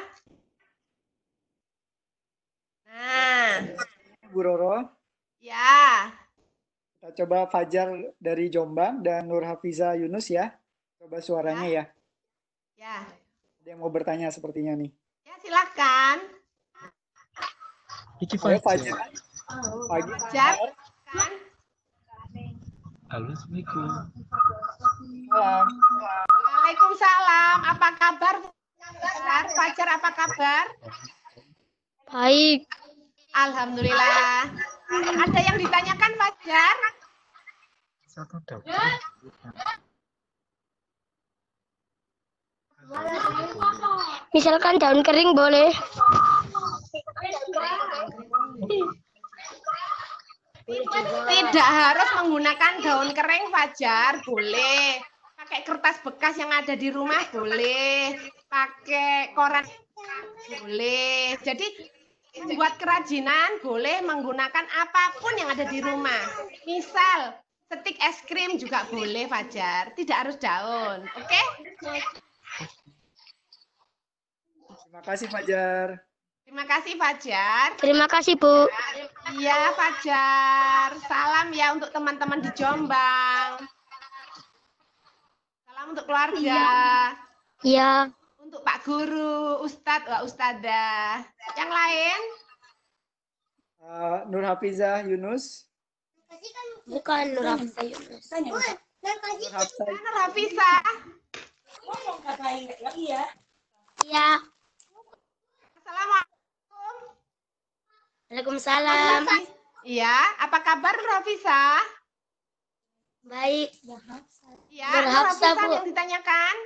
[SPEAKER 1] Nah. Bu Roro.
[SPEAKER 2] Ya.
[SPEAKER 1] Kita coba Fajar dari Jombang dan Nur Hafiza Yunus ya. Coba suaranya ya. Ya. ya. Ada mau bertanya sepertinya nih.
[SPEAKER 2] Ya silakan.
[SPEAKER 1] Iki Fajar. Fajar.
[SPEAKER 2] Oh, Fajar. Fajar.
[SPEAKER 1] Halo, Assalamualaikum.
[SPEAKER 2] Salam. Waalaikumsalam. Apa kabar? Fajar apa kabar? Baik. Alhamdulillah. Ada yang ditanyakan Fajar?
[SPEAKER 1] Misalkan daun kering boleh.
[SPEAKER 2] Tidak harus menggunakan daun kering Fajar, boleh. Pakai kertas bekas yang ada di rumah boleh. Pakai koran boleh. Jadi buat kerajinan boleh menggunakan apapun yang ada di rumah. Misal setik es krim juga boleh Fajar, tidak harus daun. Oke? Okay? Terima kasih Fajar. Terima kasih Fajar. Terima kasih Bu. Iya Fajar. Salam ya untuk teman-teman di Jombang. Salam untuk keluarga. Iya. Ya untuk Pak Guru, Ustadz, Pak Ustadzah. Yang lain? Uh, Nur
[SPEAKER 1] Hafizah Yunus.
[SPEAKER 2] Bukan Nur Hafizah Yunus. Nur Hafizah. Ngomong lagi ya. Iya. Iya. Assalamualaikum. Waalaikumsalam. Iya, apa kabar Nur Hafizah? Baik. Ya, Nur Hafizah yang ditanyakan.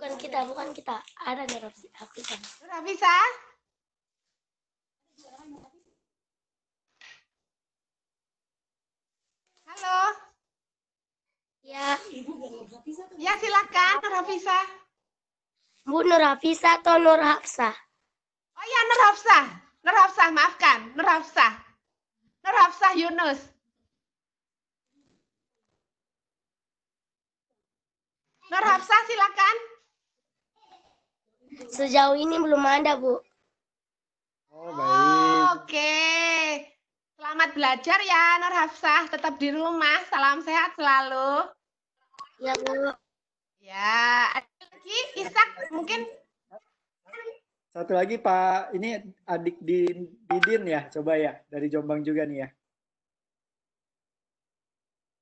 [SPEAKER 2] bukan kita bukan kita ada nih Rafi Rafisa kan? Rafisa halo ya ya silakan Nur Rafisa
[SPEAKER 1] Bu Nur Rafisa atau Nur Hafsa
[SPEAKER 2] oh ya Nur Hafsa Nur Hafsa maafkan Nur Hafsa Nur Hafsa Yunus Nur Hafsa silakan. Sejauh ini belum ada, Bu. Oh, Oh, Oke. Okay. Selamat belajar ya, Nur Hafsah. Tetap di rumah. Salam sehat selalu. Ya, Bu. Ya, ada lagi Isak mungkin
[SPEAKER 1] satu lagi Pak, ini adik di Didin ya, coba ya, dari Jombang juga nih ya.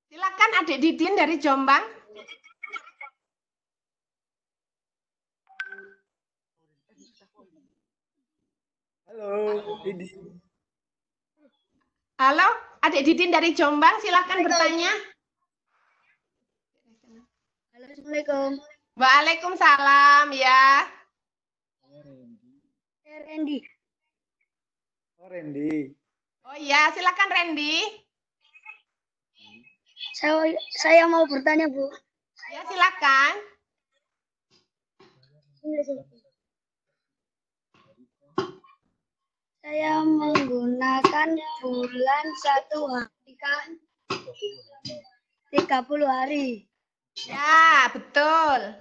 [SPEAKER 2] Silakan adik Didin dari Jombang.
[SPEAKER 1] Halo, Didi.
[SPEAKER 2] Halo, Adik Didin dari Jombang, silahkan bertanya. Halo, Assalamualaikum. Waalaikumsalam, ya. Eh, Randy.
[SPEAKER 1] Oh, Randy.
[SPEAKER 2] Oh iya, silakan Randy.
[SPEAKER 1] Saya saya mau bertanya, Bu.
[SPEAKER 2] Ya, silakan.
[SPEAKER 1] Saya menggunakan bulan satu hari
[SPEAKER 2] tiga puluh hari. Ya, betul.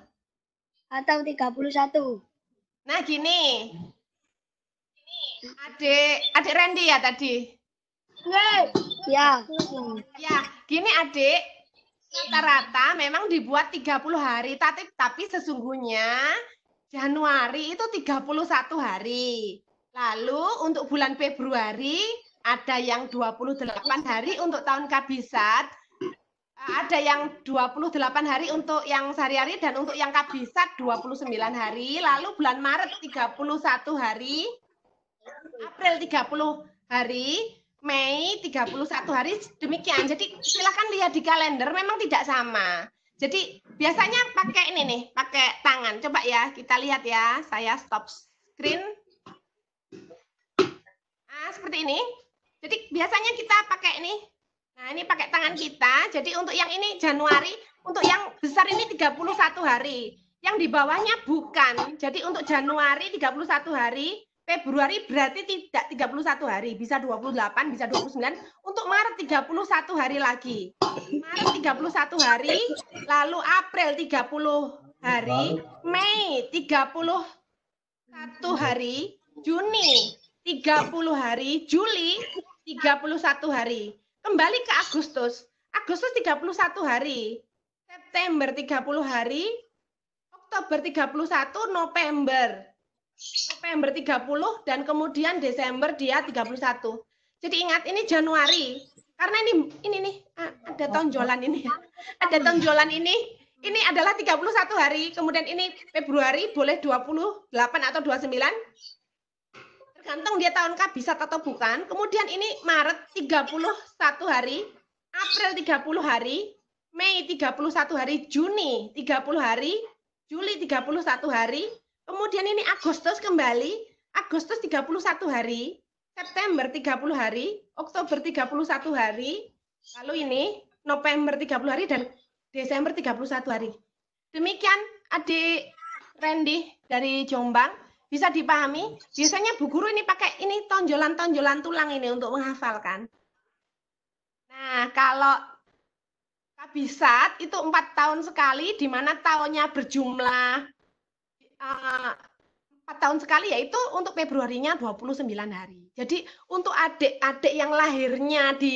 [SPEAKER 2] Atau tiga puluh satu. Nah, gini. Adik, Adik Randy ya tadi? Ya. Ya, gini Adik. Rata-rata memang dibuat 30 hari, tapi, tapi sesungguhnya Januari itu 31 hari. Lalu untuk bulan Februari ada yang 28 hari untuk tahun kabisat, ada yang 28 hari untuk yang sehari-hari dan untuk yang kabisat 29 hari, lalu bulan Maret 31 hari, April 30 hari, Mei 31 hari demikian. Jadi silakan lihat di kalender memang tidak sama. Jadi biasanya pakai ini nih, pakai tangan. Coba ya, kita lihat ya. Saya stop screen seperti ini. Jadi biasanya kita pakai ini. Nah, ini pakai tangan kita. Jadi untuk yang ini Januari, untuk yang besar ini 31 hari. Yang di bawahnya bukan. Jadi untuk Januari 31 hari, Februari berarti tidak 31 hari, bisa 28, bisa 29. Untuk Maret 31 hari lagi. Maret 31 hari, lalu April 30 hari, Mei satu hari, Juni 30 hari, Juli 31 hari. Kembali ke Agustus. Agustus 31 hari. September 30 hari, Oktober 31, November. November 30 dan kemudian Desember dia 31. Jadi ingat ini Januari. Karena ini ini nih ah, ada tonjolan ini. Ada tonjolan ini. Ini adalah 31 hari, kemudian ini Februari boleh 28 atau 29 tergantung dia tahun kabisat atau bukan. Kemudian ini Maret 31 hari, April 30 hari, Mei 31 hari, Juni 30 hari, Juli 31 hari, kemudian ini Agustus kembali, Agustus 31 hari, September 30 hari, Oktober 31 hari, lalu ini November 30 hari dan Desember 31 hari. Demikian adik Randy dari Jombang. Bisa dipahami? Biasanya Bu Guru ini pakai ini tonjolan-tonjolan tulang ini untuk menghafalkan. Nah, kalau kabisat itu empat tahun sekali, di mana tahunnya berjumlah eh, empat tahun sekali, yaitu untuk Februarinya 29 hari. Jadi untuk adik-adik yang lahirnya di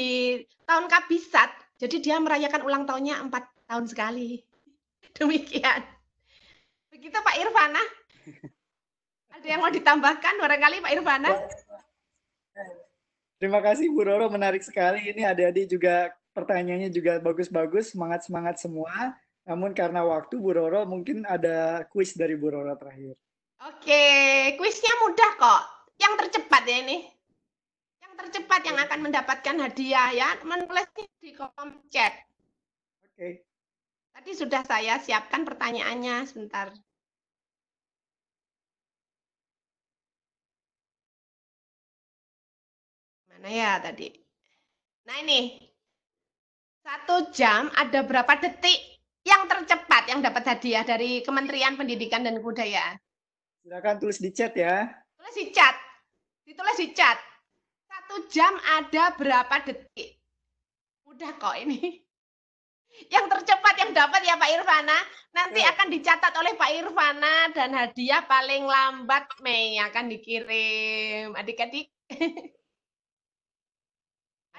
[SPEAKER 2] tahun kabisat, jadi dia merayakan ulang tahunnya empat tahun sekali. Demikian. Begitu Pak Irfan, ah? Ada yang mau ditambahkan barangkali Pak Irvana?
[SPEAKER 1] Terima kasih Bu Roro, menarik sekali. Ini adik-adik juga pertanyaannya juga bagus-bagus, semangat-semangat semua. Namun karena waktu Bu Roro mungkin ada kuis dari Bu Roro terakhir.
[SPEAKER 2] Oke, kuisnya mudah kok. Yang tercepat ya ini. Yang tercepat yang akan mendapatkan hadiah ya. Menulisnya di kolom chat. Oke. Tadi sudah saya siapkan pertanyaannya sebentar. Mana ya tadi? Nah ini. Satu jam ada berapa detik yang tercepat yang dapat hadiah dari Kementerian Pendidikan dan Kebudayaan?
[SPEAKER 1] Silakan tulis di chat ya.
[SPEAKER 2] Tulis di chat. Ditulis di chat. Satu jam ada berapa detik? Udah kok ini. Yang tercepat yang dapat ya Pak Irvana, nanti ya. akan dicatat oleh Pak Irvana dan hadiah paling lambat Mei akan dikirim adik-adik.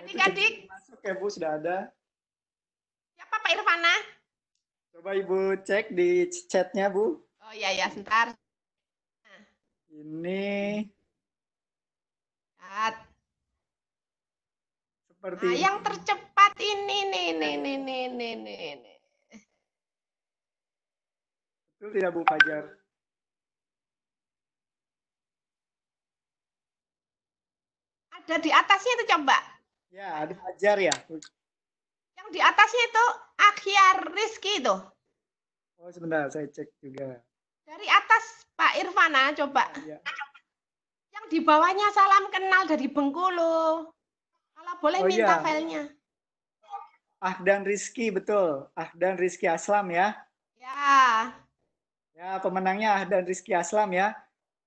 [SPEAKER 2] Adik-adik. Masuk ya
[SPEAKER 1] Bu, sudah ada.
[SPEAKER 2] Siapa Pak Irvana?
[SPEAKER 1] Coba Ibu cek di chatnya Bu. Oh
[SPEAKER 2] iya ya, sebentar.
[SPEAKER 1] Ini.
[SPEAKER 2] At. Seperti. Nah, yang tercepat ini nih nih nih nih nih nih.
[SPEAKER 1] Betul tidak Bu Fajar?
[SPEAKER 2] ada di atasnya itu coba.
[SPEAKER 1] Ya, ada Fajar ya.
[SPEAKER 2] Yang di atasnya itu Akhyar Rizky itu.
[SPEAKER 1] Oh, sebentar saya cek juga.
[SPEAKER 2] Dari atas Pak Irvana ah, coba. Ya. Yang di bawahnya salam kenal dari Bengkulu. Kalau boleh oh, minta ya. filenya.
[SPEAKER 1] dan Rizky betul. Ah dan Rizky Aslam ya.
[SPEAKER 2] Ya.
[SPEAKER 1] Ya, pemenangnya Ah dan Rizky Aslam ya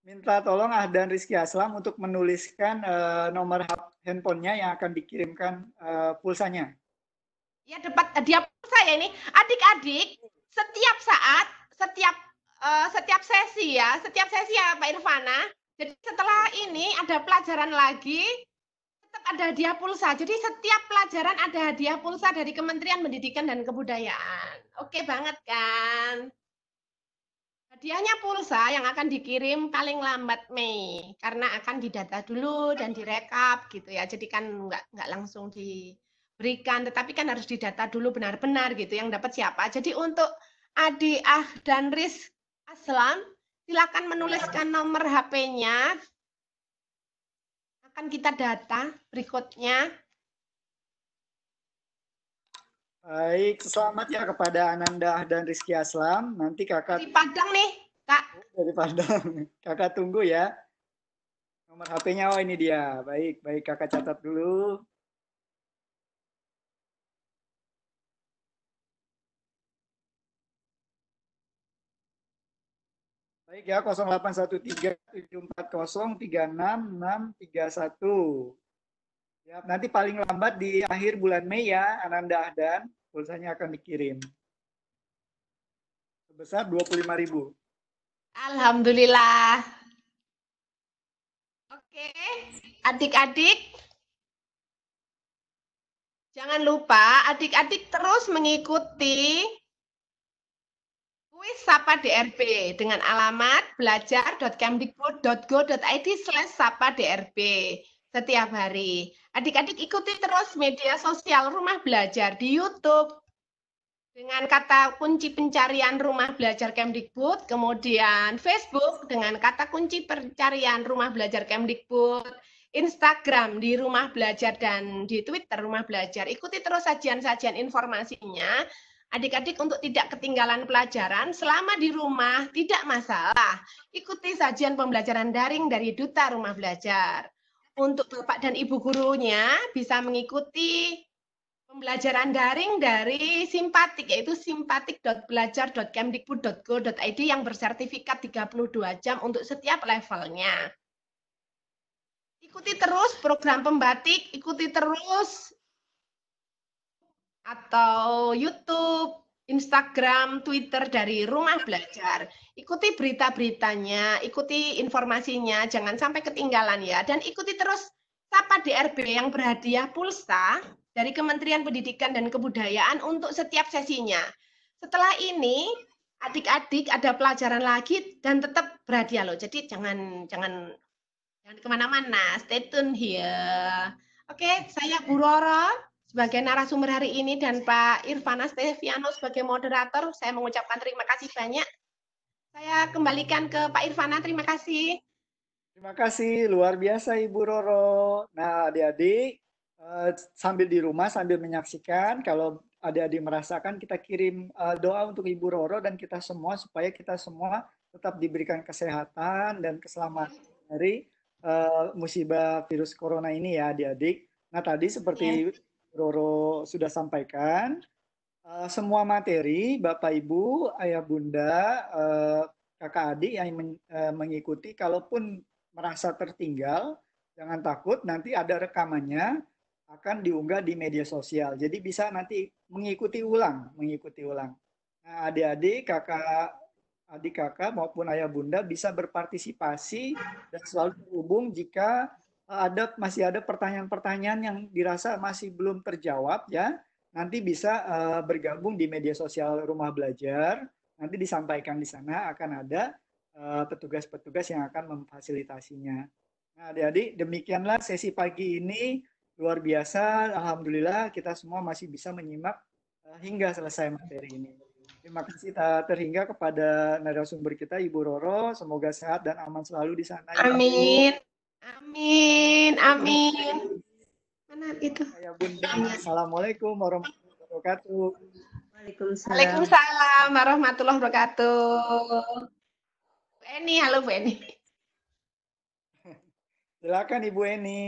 [SPEAKER 1] minta tolong Ahdan Rizky Aslam untuk menuliskan uh, nomor handphonenya yang akan dikirimkan uh, pulsanya.
[SPEAKER 2] Ya dapat dia pulsa ya ini. Adik-adik setiap saat, setiap uh, setiap sesi ya, setiap sesi ya Pak Irvana. Jadi setelah ini ada pelajaran lagi, tetap ada hadiah pulsa. Jadi setiap pelajaran ada hadiah pulsa dari Kementerian Pendidikan dan Kebudayaan. Oke banget kan? Hadiahnya pulsa yang akan dikirim paling lambat Mei karena akan didata dulu dan direkap gitu ya. Jadi kan nggak nggak langsung diberikan, tetapi kan harus didata dulu benar-benar gitu yang dapat siapa. Jadi untuk Adi Ah dan Riz Aslam silakan menuliskan nomor HP-nya akan kita data berikutnya
[SPEAKER 1] Baik, selamat ya kepada Ananda dan Rizky Aslam. Nanti kakak... Dari Padang
[SPEAKER 2] nih, Kak.
[SPEAKER 1] Oh, dari Padang. Kakak tunggu ya. Nomor HP-nya, oh ini dia. Baik, baik. Kakak catat dulu. Baik ya, 0813 740 36631. Ya, nanti paling lambat di akhir bulan Mei ya, Ananda Ahdan, pulsanya akan dikirim. Sebesar 25 ribu.
[SPEAKER 2] Alhamdulillah. Oke, adik-adik. Jangan lupa adik-adik terus mengikuti kuis Sapa DRB dengan alamat belajar.kemdikbud.go.id slash Sapa DRB setiap hari. Adik-adik ikuti terus media sosial rumah belajar di YouTube dengan kata kunci pencarian rumah belajar Kemdikbud, kemudian Facebook dengan kata kunci pencarian rumah belajar Kemdikbud, Instagram di rumah belajar dan di Twitter rumah belajar. Ikuti terus sajian-sajian informasinya. Adik-adik untuk tidak ketinggalan pelajaran selama di rumah tidak masalah. Ikuti sajian pembelajaran daring dari Duta Rumah Belajar untuk Bapak dan Ibu gurunya bisa mengikuti pembelajaran daring dari simpatik yaitu simpatik.belajar.kemdikbud.go.id yang bersertifikat 32 jam untuk setiap levelnya. Ikuti terus program pembatik, ikuti terus atau YouTube Instagram, Twitter dari rumah belajar. Ikuti berita-beritanya, ikuti informasinya, jangan sampai ketinggalan ya. Dan ikuti terus Sapa DRB yang berhadiah pulsa dari Kementerian Pendidikan dan Kebudayaan untuk setiap sesinya. Setelah ini, adik-adik ada pelajaran lagi dan tetap berhadiah loh. Jadi jangan jangan jangan kemana-mana, stay tune here. Oke, okay, saya Bu Roro sebagai narasumber hari ini dan Pak Irfan Asteviano sebagai moderator. Saya mengucapkan terima kasih banyak. Saya kembalikan ke Pak Irfana, terima kasih.
[SPEAKER 1] Terima kasih, luar biasa Ibu Roro. Nah adik-adik, eh, sambil di rumah, sambil menyaksikan, kalau adik-adik merasakan, kita kirim eh, doa untuk Ibu Roro dan kita semua, supaya kita semua tetap diberikan kesehatan dan keselamatan dari eh, musibah virus corona ini ya adik-adik. Nah tadi seperti iya. Roro sudah sampaikan. Eh, semua materi Bapak Ibu, Ayah Bunda, eh, Kakak Adik yang eh, mengikuti kalaupun merasa tertinggal, jangan takut nanti ada rekamannya akan diunggah di media sosial. Jadi bisa nanti mengikuti ulang, mengikuti ulang. Nah, adik-adik, kakak adik kakak maupun ayah bunda bisa berpartisipasi dan selalu terhubung jika ada masih ada pertanyaan-pertanyaan yang dirasa masih belum terjawab ya, nanti bisa uh, bergabung di media sosial Rumah Belajar. Nanti disampaikan di sana akan ada eh, petugas-petugas uh, yang akan memfasilitasinya. Nah, adik-adik, demikianlah sesi pagi ini luar biasa. Alhamdulillah kita semua masih bisa menyimak uh, hingga selesai materi ini. Terima kasih terhingga kepada narasumber kita Ibu Roro. Semoga sehat dan aman selalu di sana. Ya. Amin. Ya,
[SPEAKER 2] Amin, amin. Mana itu? Ya,
[SPEAKER 1] Bunda. Assalamualaikum warahmatullahi wabarakatuh. Waalaikumsalam. Waalaikumsalam
[SPEAKER 2] warahmatullahi wabarakatuh. Bu Eni, halo Bu Eni.
[SPEAKER 1] Silakan Ibu Eni.